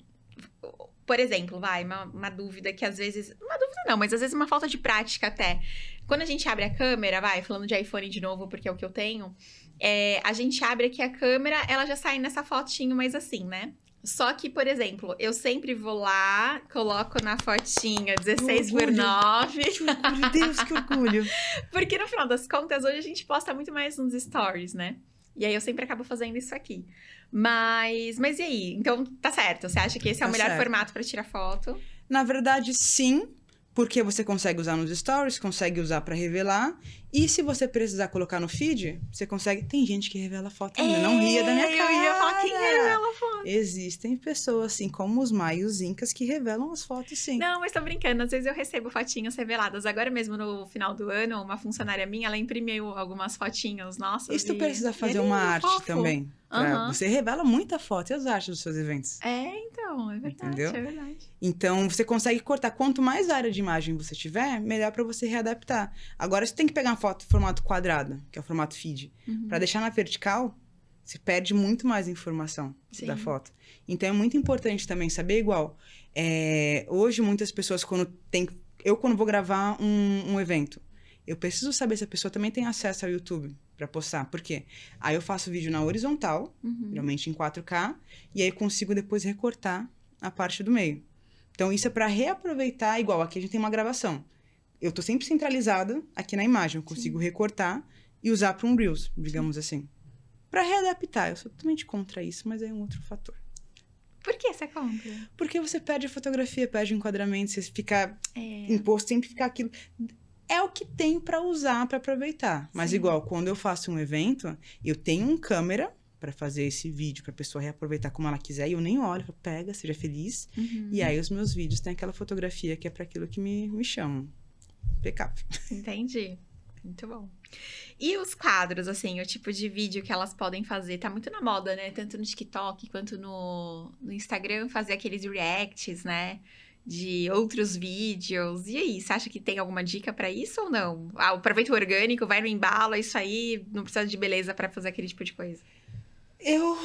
Por exemplo, vai, uma, uma dúvida que às vezes. Uma dúvida não, mas às vezes uma falta de prática até. Quando a gente abre a câmera, vai, falando de iPhone de novo, porque é o que eu tenho. É, a gente abre aqui a câmera, ela já sai nessa fotinho mais assim, né? Só que, por exemplo, eu sempre vou lá, coloco na fotinha 16 por 9. Que orgulho, Deus, que orgulho. <laughs> Porque no final das contas, hoje a gente posta muito mais nos stories, né? E aí eu sempre acabo fazendo isso aqui. Mas, mas e aí? Então, tá certo. Você acha que esse é o tá melhor certo. formato para tirar foto? Na verdade, sim, porque você consegue usar nos stories, consegue usar para revelar e se você precisar colocar no feed, você consegue. Tem gente que revela foto ainda. É, não ria da minha cara. É, eu ia falar quem revela foto. Existem pessoas, assim como os maios incas, que revelam as fotos, sim. Não, mas tô brincando. Às vezes eu recebo fotinhas reveladas. Agora mesmo, no final do ano, uma funcionária minha, ela imprimiu algumas fotinhas nossas. Isso e... tu precisa fazer uma é arte fofo. também. Uhum. Você revela muita foto e as artes dos seus eventos. É, então, é verdade, Entendeu? é verdade. Então, você consegue cortar. Quanto mais área de imagem você tiver, melhor para você readaptar. Agora, você tem que pegar uma foto formato quadrada, que é o formato feed. Uhum. Para deixar na vertical, você perde muito mais informação Sim. da foto. Então é muito importante também saber igual. É, hoje muitas pessoas quando tem, eu quando vou gravar um, um evento, eu preciso saber se a pessoa também tem acesso ao YouTube para postar. porque Aí eu faço vídeo na horizontal, uhum. geralmente em 4K, e aí consigo depois recortar a parte do meio. Então isso é para reaproveitar igual. Aqui a gente tem uma gravação eu estou sempre centralizada aqui na imagem. Eu consigo Sim. recortar e usar para um Reels, digamos Sim. assim. Para readaptar, eu sou totalmente contra isso, mas é um outro fator. Por que você é compra? Porque você perde a fotografia, perde o enquadramento, você fica é. imposto sempre ficar aquilo. É o que tem para usar, para aproveitar. Mas Sim. igual, quando eu faço um evento, eu tenho um câmera para fazer esse vídeo, para a pessoa reaproveitar como ela quiser, e eu nem olho, pega, seja feliz. Uhum. E aí os meus vídeos têm aquela fotografia que é para aquilo que me, me chamam backup. Entendi. Muito bom. E os quadros, assim, o tipo de vídeo que elas podem fazer, tá muito na moda, né? Tanto no TikTok quanto no, no Instagram, fazer aqueles reacts, né? De outros vídeos. E aí, você acha que tem alguma dica para isso ou não? Ah, aproveita o orgânico, vai no embalo, é isso aí, não precisa de beleza para fazer aquele tipo de coisa. Eu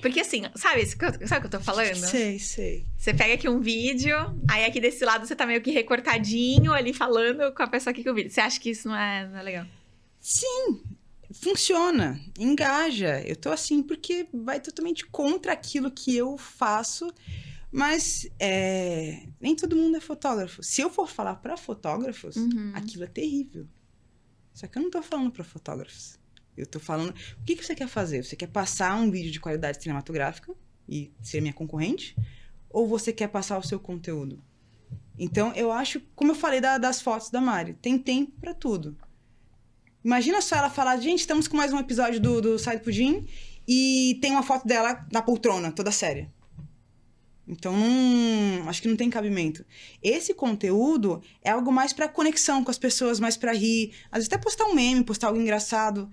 porque assim, sabe, sabe o que eu tô falando? Sei, sei. Você pega aqui um vídeo, aí aqui desse lado você tá meio que recortadinho ali falando com a pessoa aqui que o vídeo. Você acha que isso não é, não é legal? Sim, funciona, engaja. Eu tô assim porque vai totalmente contra aquilo que eu faço. Mas é, nem todo mundo é fotógrafo. Se eu for falar para fotógrafos, uhum. aquilo é terrível. Só que eu não tô falando para fotógrafos. Eu tô falando. O que, que você quer fazer? Você quer passar um vídeo de qualidade cinematográfica e ser minha concorrente? Ou você quer passar o seu conteúdo? Então, eu acho, como eu falei da, das fotos da Mari, tem tempo para tudo. Imagina só ela falar, gente, estamos com mais um episódio do, do Side Pudim e tem uma foto dela na poltrona, toda séria. Então, hum, acho que não tem cabimento. Esse conteúdo é algo mais para conexão com as pessoas, mais para rir. Às vezes até postar um meme, postar algo engraçado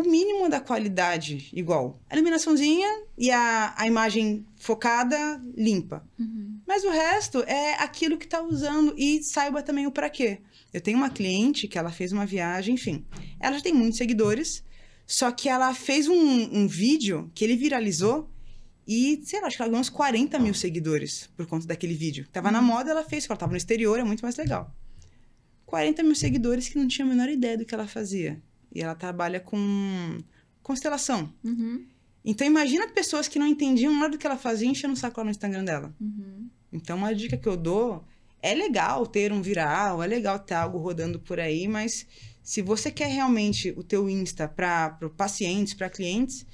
o mínimo da qualidade igual. A iluminaçãozinha e a, a imagem focada, limpa. Uhum. Mas o resto é aquilo que tá usando e saiba também o para quê. Eu tenho uma cliente que ela fez uma viagem, enfim. Ela já tem muitos seguidores, só que ela fez um, um vídeo que ele viralizou e, sei lá, acho que ela ganhou uns 40 mil seguidores por conta daquele vídeo. Tava na uhum. moda, ela fez, ela tava no exterior, é muito mais legal. 40 mil seguidores que não tinha a menor ideia do que ela fazia. E ela trabalha com constelação. Uhum. Então imagina pessoas que não entendiam nada do que ela fazia enchendo o saco lá no Instagram dela. Uhum. Então uma dica que eu dou é legal ter um viral, é legal ter algo rodando por aí, mas se você quer realmente o teu Insta para pacientes, para clientes,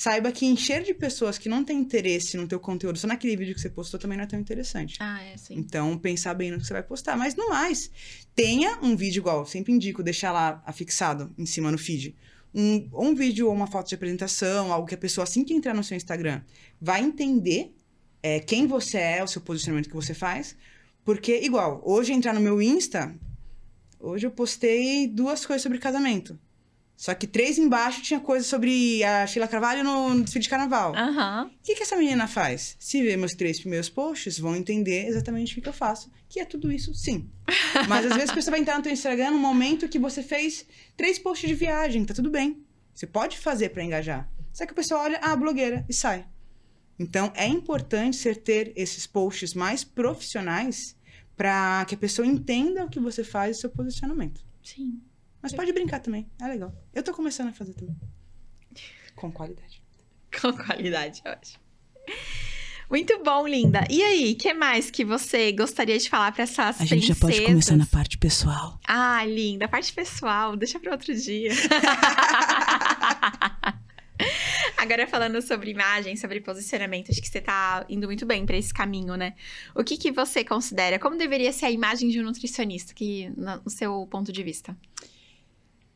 saiba que encher de pessoas que não têm interesse no teu conteúdo, só naquele vídeo que você postou, também não é tão interessante. Ah, é, sim. Então, pensar bem no que você vai postar. Mas no mais, tenha um vídeo igual, sempre indico, deixar lá afixado em cima no feed. Um, um vídeo ou uma foto de apresentação, algo que a pessoa, assim que entrar no seu Instagram, vai entender é, quem você é, o seu posicionamento que você faz. Porque, igual, hoje entrar no meu Insta, hoje eu postei duas coisas sobre casamento. Só que três embaixo tinha coisa sobre a Sheila Carvalho no desfile de carnaval. Uhum. O que, que essa menina faz? Se ver meus três primeiros posts, vão entender exatamente o que eu faço. Que é tudo isso, sim. <laughs> Mas às vezes a pessoa vai entrar no teu Instagram no momento que você fez três posts de viagem, tá tudo bem. Você pode fazer para engajar. Só que o pessoal olha, ah, blogueira, e sai. Então é importante ser ter esses posts mais profissionais para que a pessoa entenda o que você faz e o seu posicionamento. Sim. Mas pode brincar também, é legal. Eu tô começando a fazer também. Com qualidade. Com qualidade, eu acho. Muito bom, linda. E aí, que mais que você gostaria de falar para essas princesas? A gente já pode começar na parte pessoal. Ah, linda, a parte pessoal, deixa para outro dia. <laughs> Agora falando sobre imagem, sobre posicionamento, acho que você tá indo muito bem para esse caminho, né? O que que você considera? Como deveria ser a imagem de um nutricionista, que no seu ponto de vista?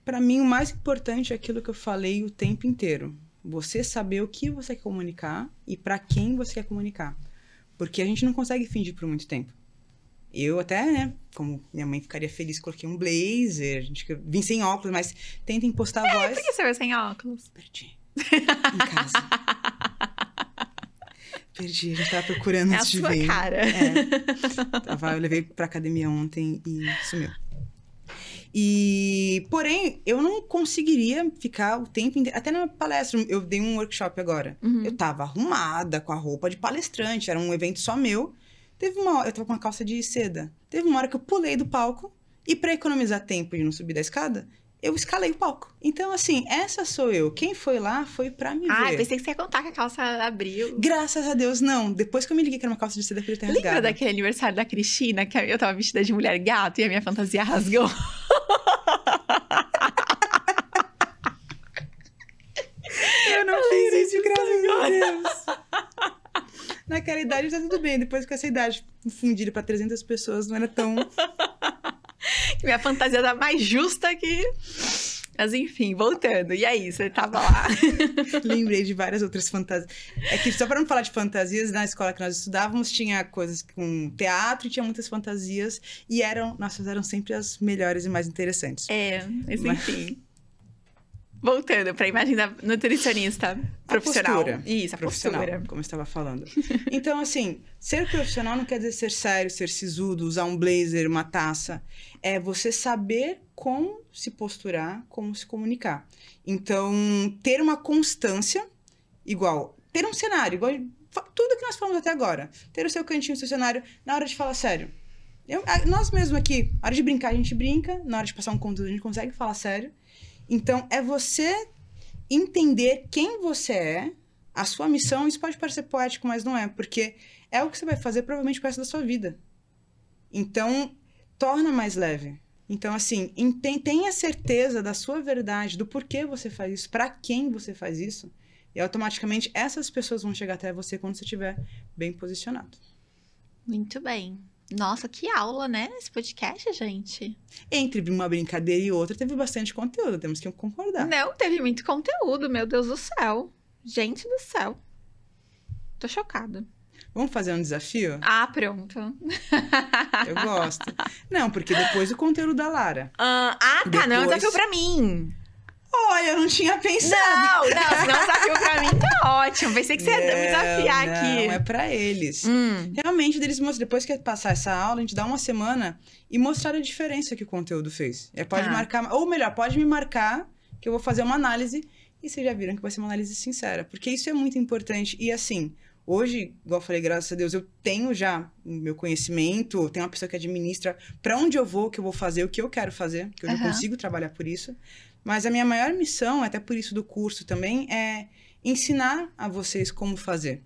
para mim, o mais importante é aquilo que eu falei o tempo inteiro. Você saber o que você quer comunicar e para quem você quer comunicar. Porque a gente não consegue fingir por muito tempo. Eu até, né, como minha mãe ficaria feliz, coloquei um blazer, vim sem óculos, mas tenta impostar a é, voz. Por que você veio sem óculos? Perdi. em casa. <laughs> Perdi, a gente tava procurando é antes a de sua vir. cara. É. Tava, eu levei pra academia ontem e sumiu. E, porém, eu não conseguiria ficar o tempo inteiro. Até na palestra, eu dei um workshop agora. Uhum. Eu tava arrumada com a roupa de palestrante, era um evento só meu. Teve uma hora, eu tava com uma calça de seda. Teve uma hora que eu pulei do palco e, para economizar tempo de não subir da escada, eu escalei o palco. Então, assim, essa sou eu. Quem foi lá foi pra me ah, ver. Ah, pensei que você ia contar que a calça abriu. Graças a Deus, não. Depois que eu me liguei que era uma calça de seda preta rasgada. Lembra daquele aniversário da Cristina, que eu tava vestida de mulher gato e a minha fantasia rasgou? <laughs> eu não fiz isso, graças a Deus. Naquela idade tá tudo bem. Depois com essa idade fundida para 300 pessoas, não era tão... <laughs> que minha fantasia tá mais justa que. Mas enfim, voltando. E aí, você tava lá? <laughs> Lembrei de várias outras fantasias. É que só para não falar de fantasias, na escola que nós estudávamos tinha coisas com teatro, tinha muitas fantasias e eram, nossas eram sempre as melhores e mais interessantes. É, Mas... enfim. Voltando para a imagem da nutricionista profissional. A postura. Isso, a profissional, postura. Como eu estava falando. Então, assim, ser profissional não quer dizer ser sério, ser sisudo, usar um blazer, uma taça. É você saber como se posturar, como se comunicar. Então, ter uma constância, igual, ter um cenário, igual tudo que nós falamos até agora. Ter o seu cantinho, o seu cenário, na hora de falar sério. Eu, nós mesmos aqui, na hora de brincar, a gente brinca, na hora de passar um conteúdo, a gente consegue falar sério. Então, é você entender quem você é, a sua missão. Isso pode parecer poético, mas não é, porque é o que você vai fazer provavelmente com essa da sua vida. Então, torna mais leve. Então, assim, tenha certeza da sua verdade, do porquê você faz isso, para quem você faz isso, e automaticamente essas pessoas vão chegar até você quando você estiver bem posicionado. Muito bem. Nossa, que aula, né? Esse podcast, gente. Entre uma brincadeira e outra, teve bastante conteúdo, temos que concordar. Não, teve muito conteúdo, meu Deus do céu. Gente do céu. Tô chocada. Vamos fazer um desafio? Ah, pronto. <laughs> Eu gosto. Não, porque depois o conteúdo da Lara. ah, ah tá. Depois... Não é um desafio pra mim. Olha, eu não tinha pensado. Não, não, se o desafio pra mim tá ótimo. Pensei que você ia me desafiar não, aqui. Não, é pra eles. Hum. Realmente, eles mostram, depois que passar essa aula, a gente dá uma semana e mostrar a diferença que o conteúdo fez. É, pode ah. marcar, ou melhor, pode me marcar que eu vou fazer uma análise. E vocês já viram que vai ser uma análise sincera, porque isso é muito importante. E assim, Hoje, igual eu falei, graças a Deus, eu tenho já meu conhecimento, tenho uma pessoa que administra para onde eu vou, o que eu vou fazer, o que eu quero fazer, que eu uhum. consigo trabalhar por isso. Mas a minha maior missão, até por isso do curso também, é ensinar a vocês como fazer.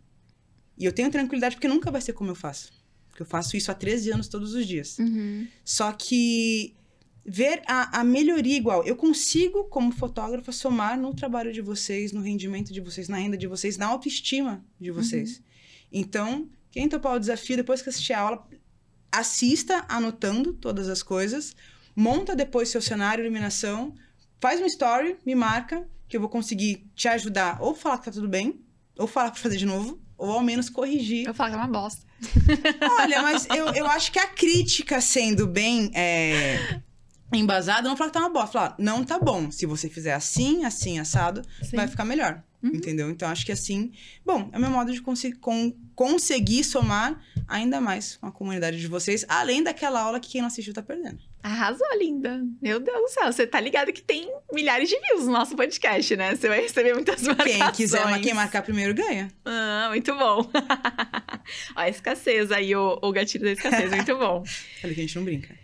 E eu tenho tranquilidade porque nunca vai ser como eu faço. Porque eu faço isso há 13 anos todos os dias. Uhum. Só que ver a, a melhoria igual. Eu consigo, como fotógrafa, somar no trabalho de vocês, no rendimento de vocês, na renda de vocês, na autoestima de vocês. Uhum. Então, quem topar o desafio, depois que assistir a aula, assista anotando todas as coisas, monta depois seu cenário, iluminação, faz um story, me marca, que eu vou conseguir te ajudar ou falar que tá tudo bem, ou falar pra fazer de novo, ou ao menos corrigir. Eu falo que é uma bosta. Olha, mas eu, eu acho que a crítica sendo bem é, embasada, não falar que tá uma bosta. Falar, não tá bom. Se você fizer assim, assim, assado, Sim. vai ficar melhor. Uhum. Entendeu? Então acho que assim, bom, é o meu modo de conseguir com, conseguir somar ainda mais com a comunidade de vocês, além daquela aula que quem não assistiu tá perdendo. Arrasou, linda. Meu Deus do céu. Você tá ligado que tem milhares de views no nosso podcast, né? Você vai receber muitas marcações. Quem quiser, quem marcar primeiro ganha. Ah, muito bom. <laughs> Ó, a escassez aí, o, o gatilho da escassez. Muito bom. <laughs> Falei que a gente não brinca.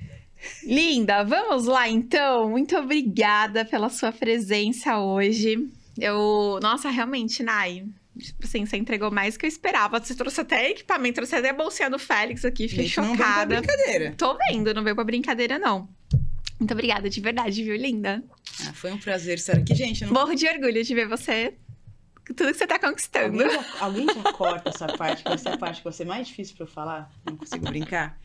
Linda, vamos lá então. Muito obrigada pela sua presença hoje. Eu, nossa, realmente, Nai, Tipo assim, você entregou mais do que eu esperava. Você trouxe até equipamento, trouxe até a bolsinha do Félix aqui. Fiquei Gente, chocada. Não veio pra brincadeira. Tô vendo, não veio pra brincadeira, não. Muito obrigada, de verdade, viu, linda? Ah, foi um prazer estar aqui, gente. Não... Morro de orgulho de ver você. Tudo que você tá conquistando. Alguém, alguém corta essa parte, porque essa parte que vai ser mais difícil pra eu falar. Não consigo brincar.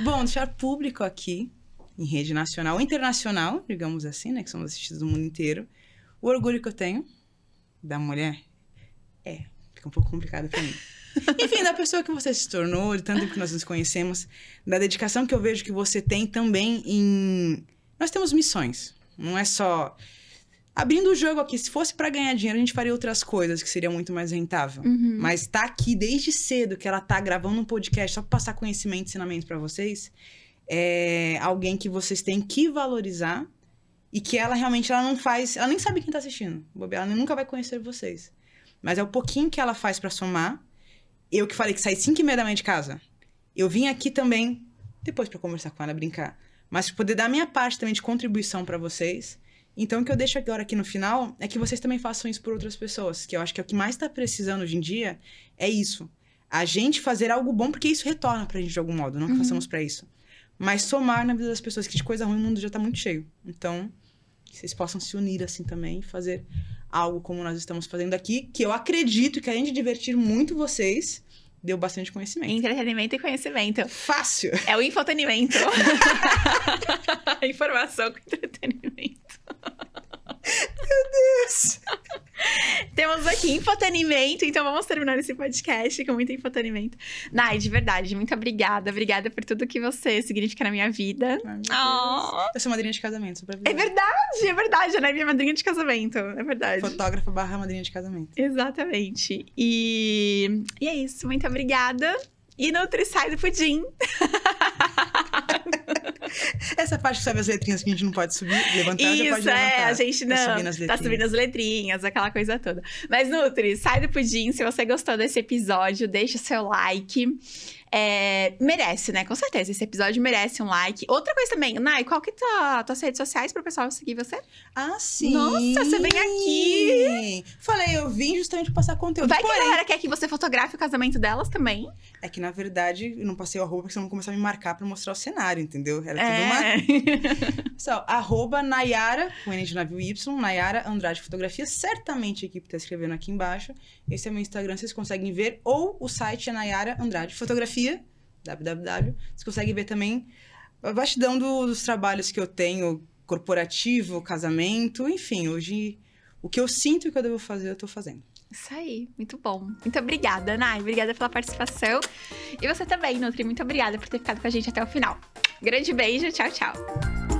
Bom, deixar público aqui, em rede nacional, internacional, digamos assim, né? Que somos assistidos do mundo inteiro. O orgulho que eu tenho da mulher é, fica um pouco complicado para mim. <laughs> Enfim, da pessoa que você se tornou, de tanto que nós nos conhecemos, da dedicação que eu vejo que você tem também em. Nós temos missões. Não é só. Abrindo o jogo aqui, se fosse para ganhar dinheiro, a gente faria outras coisas que seria muito mais rentável. Uhum. Mas tá aqui desde cedo que ela tá gravando um podcast só pra passar conhecimento e ensinamento para vocês. É alguém que vocês têm que valorizar e que ela realmente ela não faz. Ela nem sabe quem tá assistindo. Ela nunca vai conhecer vocês. Mas é o pouquinho que ela faz para somar. Eu que falei que saí 5 e meia da manhã de casa. Eu vim aqui também, depois para conversar com ela, brincar. Mas poder dar minha parte também de contribuição para vocês. Então, o que eu deixo agora aqui no final é que vocês também façam isso por outras pessoas, que eu acho que é o que mais está precisando hoje em dia é isso. A gente fazer algo bom, porque isso retorna pra gente de algum modo, não que uhum. façamos para isso. Mas somar na vida das pessoas, que de coisa ruim o mundo já tá muito cheio. Então, que vocês possam se unir assim também e fazer algo como nós estamos fazendo aqui, que eu acredito que além de divertir muito vocês, deu bastante conhecimento. Entretenimento e conhecimento. Fácil. É o infotenimento. <laughs> <laughs> Informação com entretenimento. Meu Deus! Temos aqui infotenimento, então vamos terminar esse podcast com muito infotenimento. Nai, de verdade, muito obrigada. Obrigada por tudo que você significa na minha vida. Ai, oh. Eu sou madrinha de casamento, super É verdade, é verdade. Ela é minha madrinha de casamento, é verdade. Fotógrafa barra madrinha de casamento. Exatamente. E, e é isso, muito obrigada. E nutri do pudim. <laughs> Essa parte que sabe as letrinhas que a gente não pode subir, levantar, Isso, já pode levantar. é, a gente tá não. Tá subindo, as letrinhas. tá subindo as letrinhas, aquela coisa toda. Mas, Nutri, sai do pudim. Se você gostou desse episódio, deixa o seu like. É, merece, né? Com certeza. Esse episódio merece um like. Outra coisa também, Nai, qual que tá tuas redes sociais pro pessoal seguir você? Ah, sim. Nossa, você vem aqui. Falei, eu vim justamente pra passar conteúdo. Vai Porém... que a galera quer que você fotografe o casamento delas também. É que, na verdade, eu não passei o arroba porque senão vão começar a me marcar pra mostrar o cenário, entendeu? Era é. tudo uma. Pessoal, é. <laughs> arroba Nayara, com N de navio Y, Nayara Andrade Fotografia. Certamente a equipe tá escrevendo aqui embaixo. Esse é meu Instagram, vocês conseguem ver. Ou o site é Nayara Andrade Fotografia academia, www. Você consegue ver também a vastidão do, dos trabalhos que eu tenho, corporativo, casamento, enfim, hoje o que eu sinto e o que eu devo fazer, eu estou fazendo. Isso aí, muito bom. Muito obrigada, Nai. Obrigada pela participação. E você também, Nutri, muito obrigada por ter ficado com a gente até o final. Grande beijo, tchau, tchau.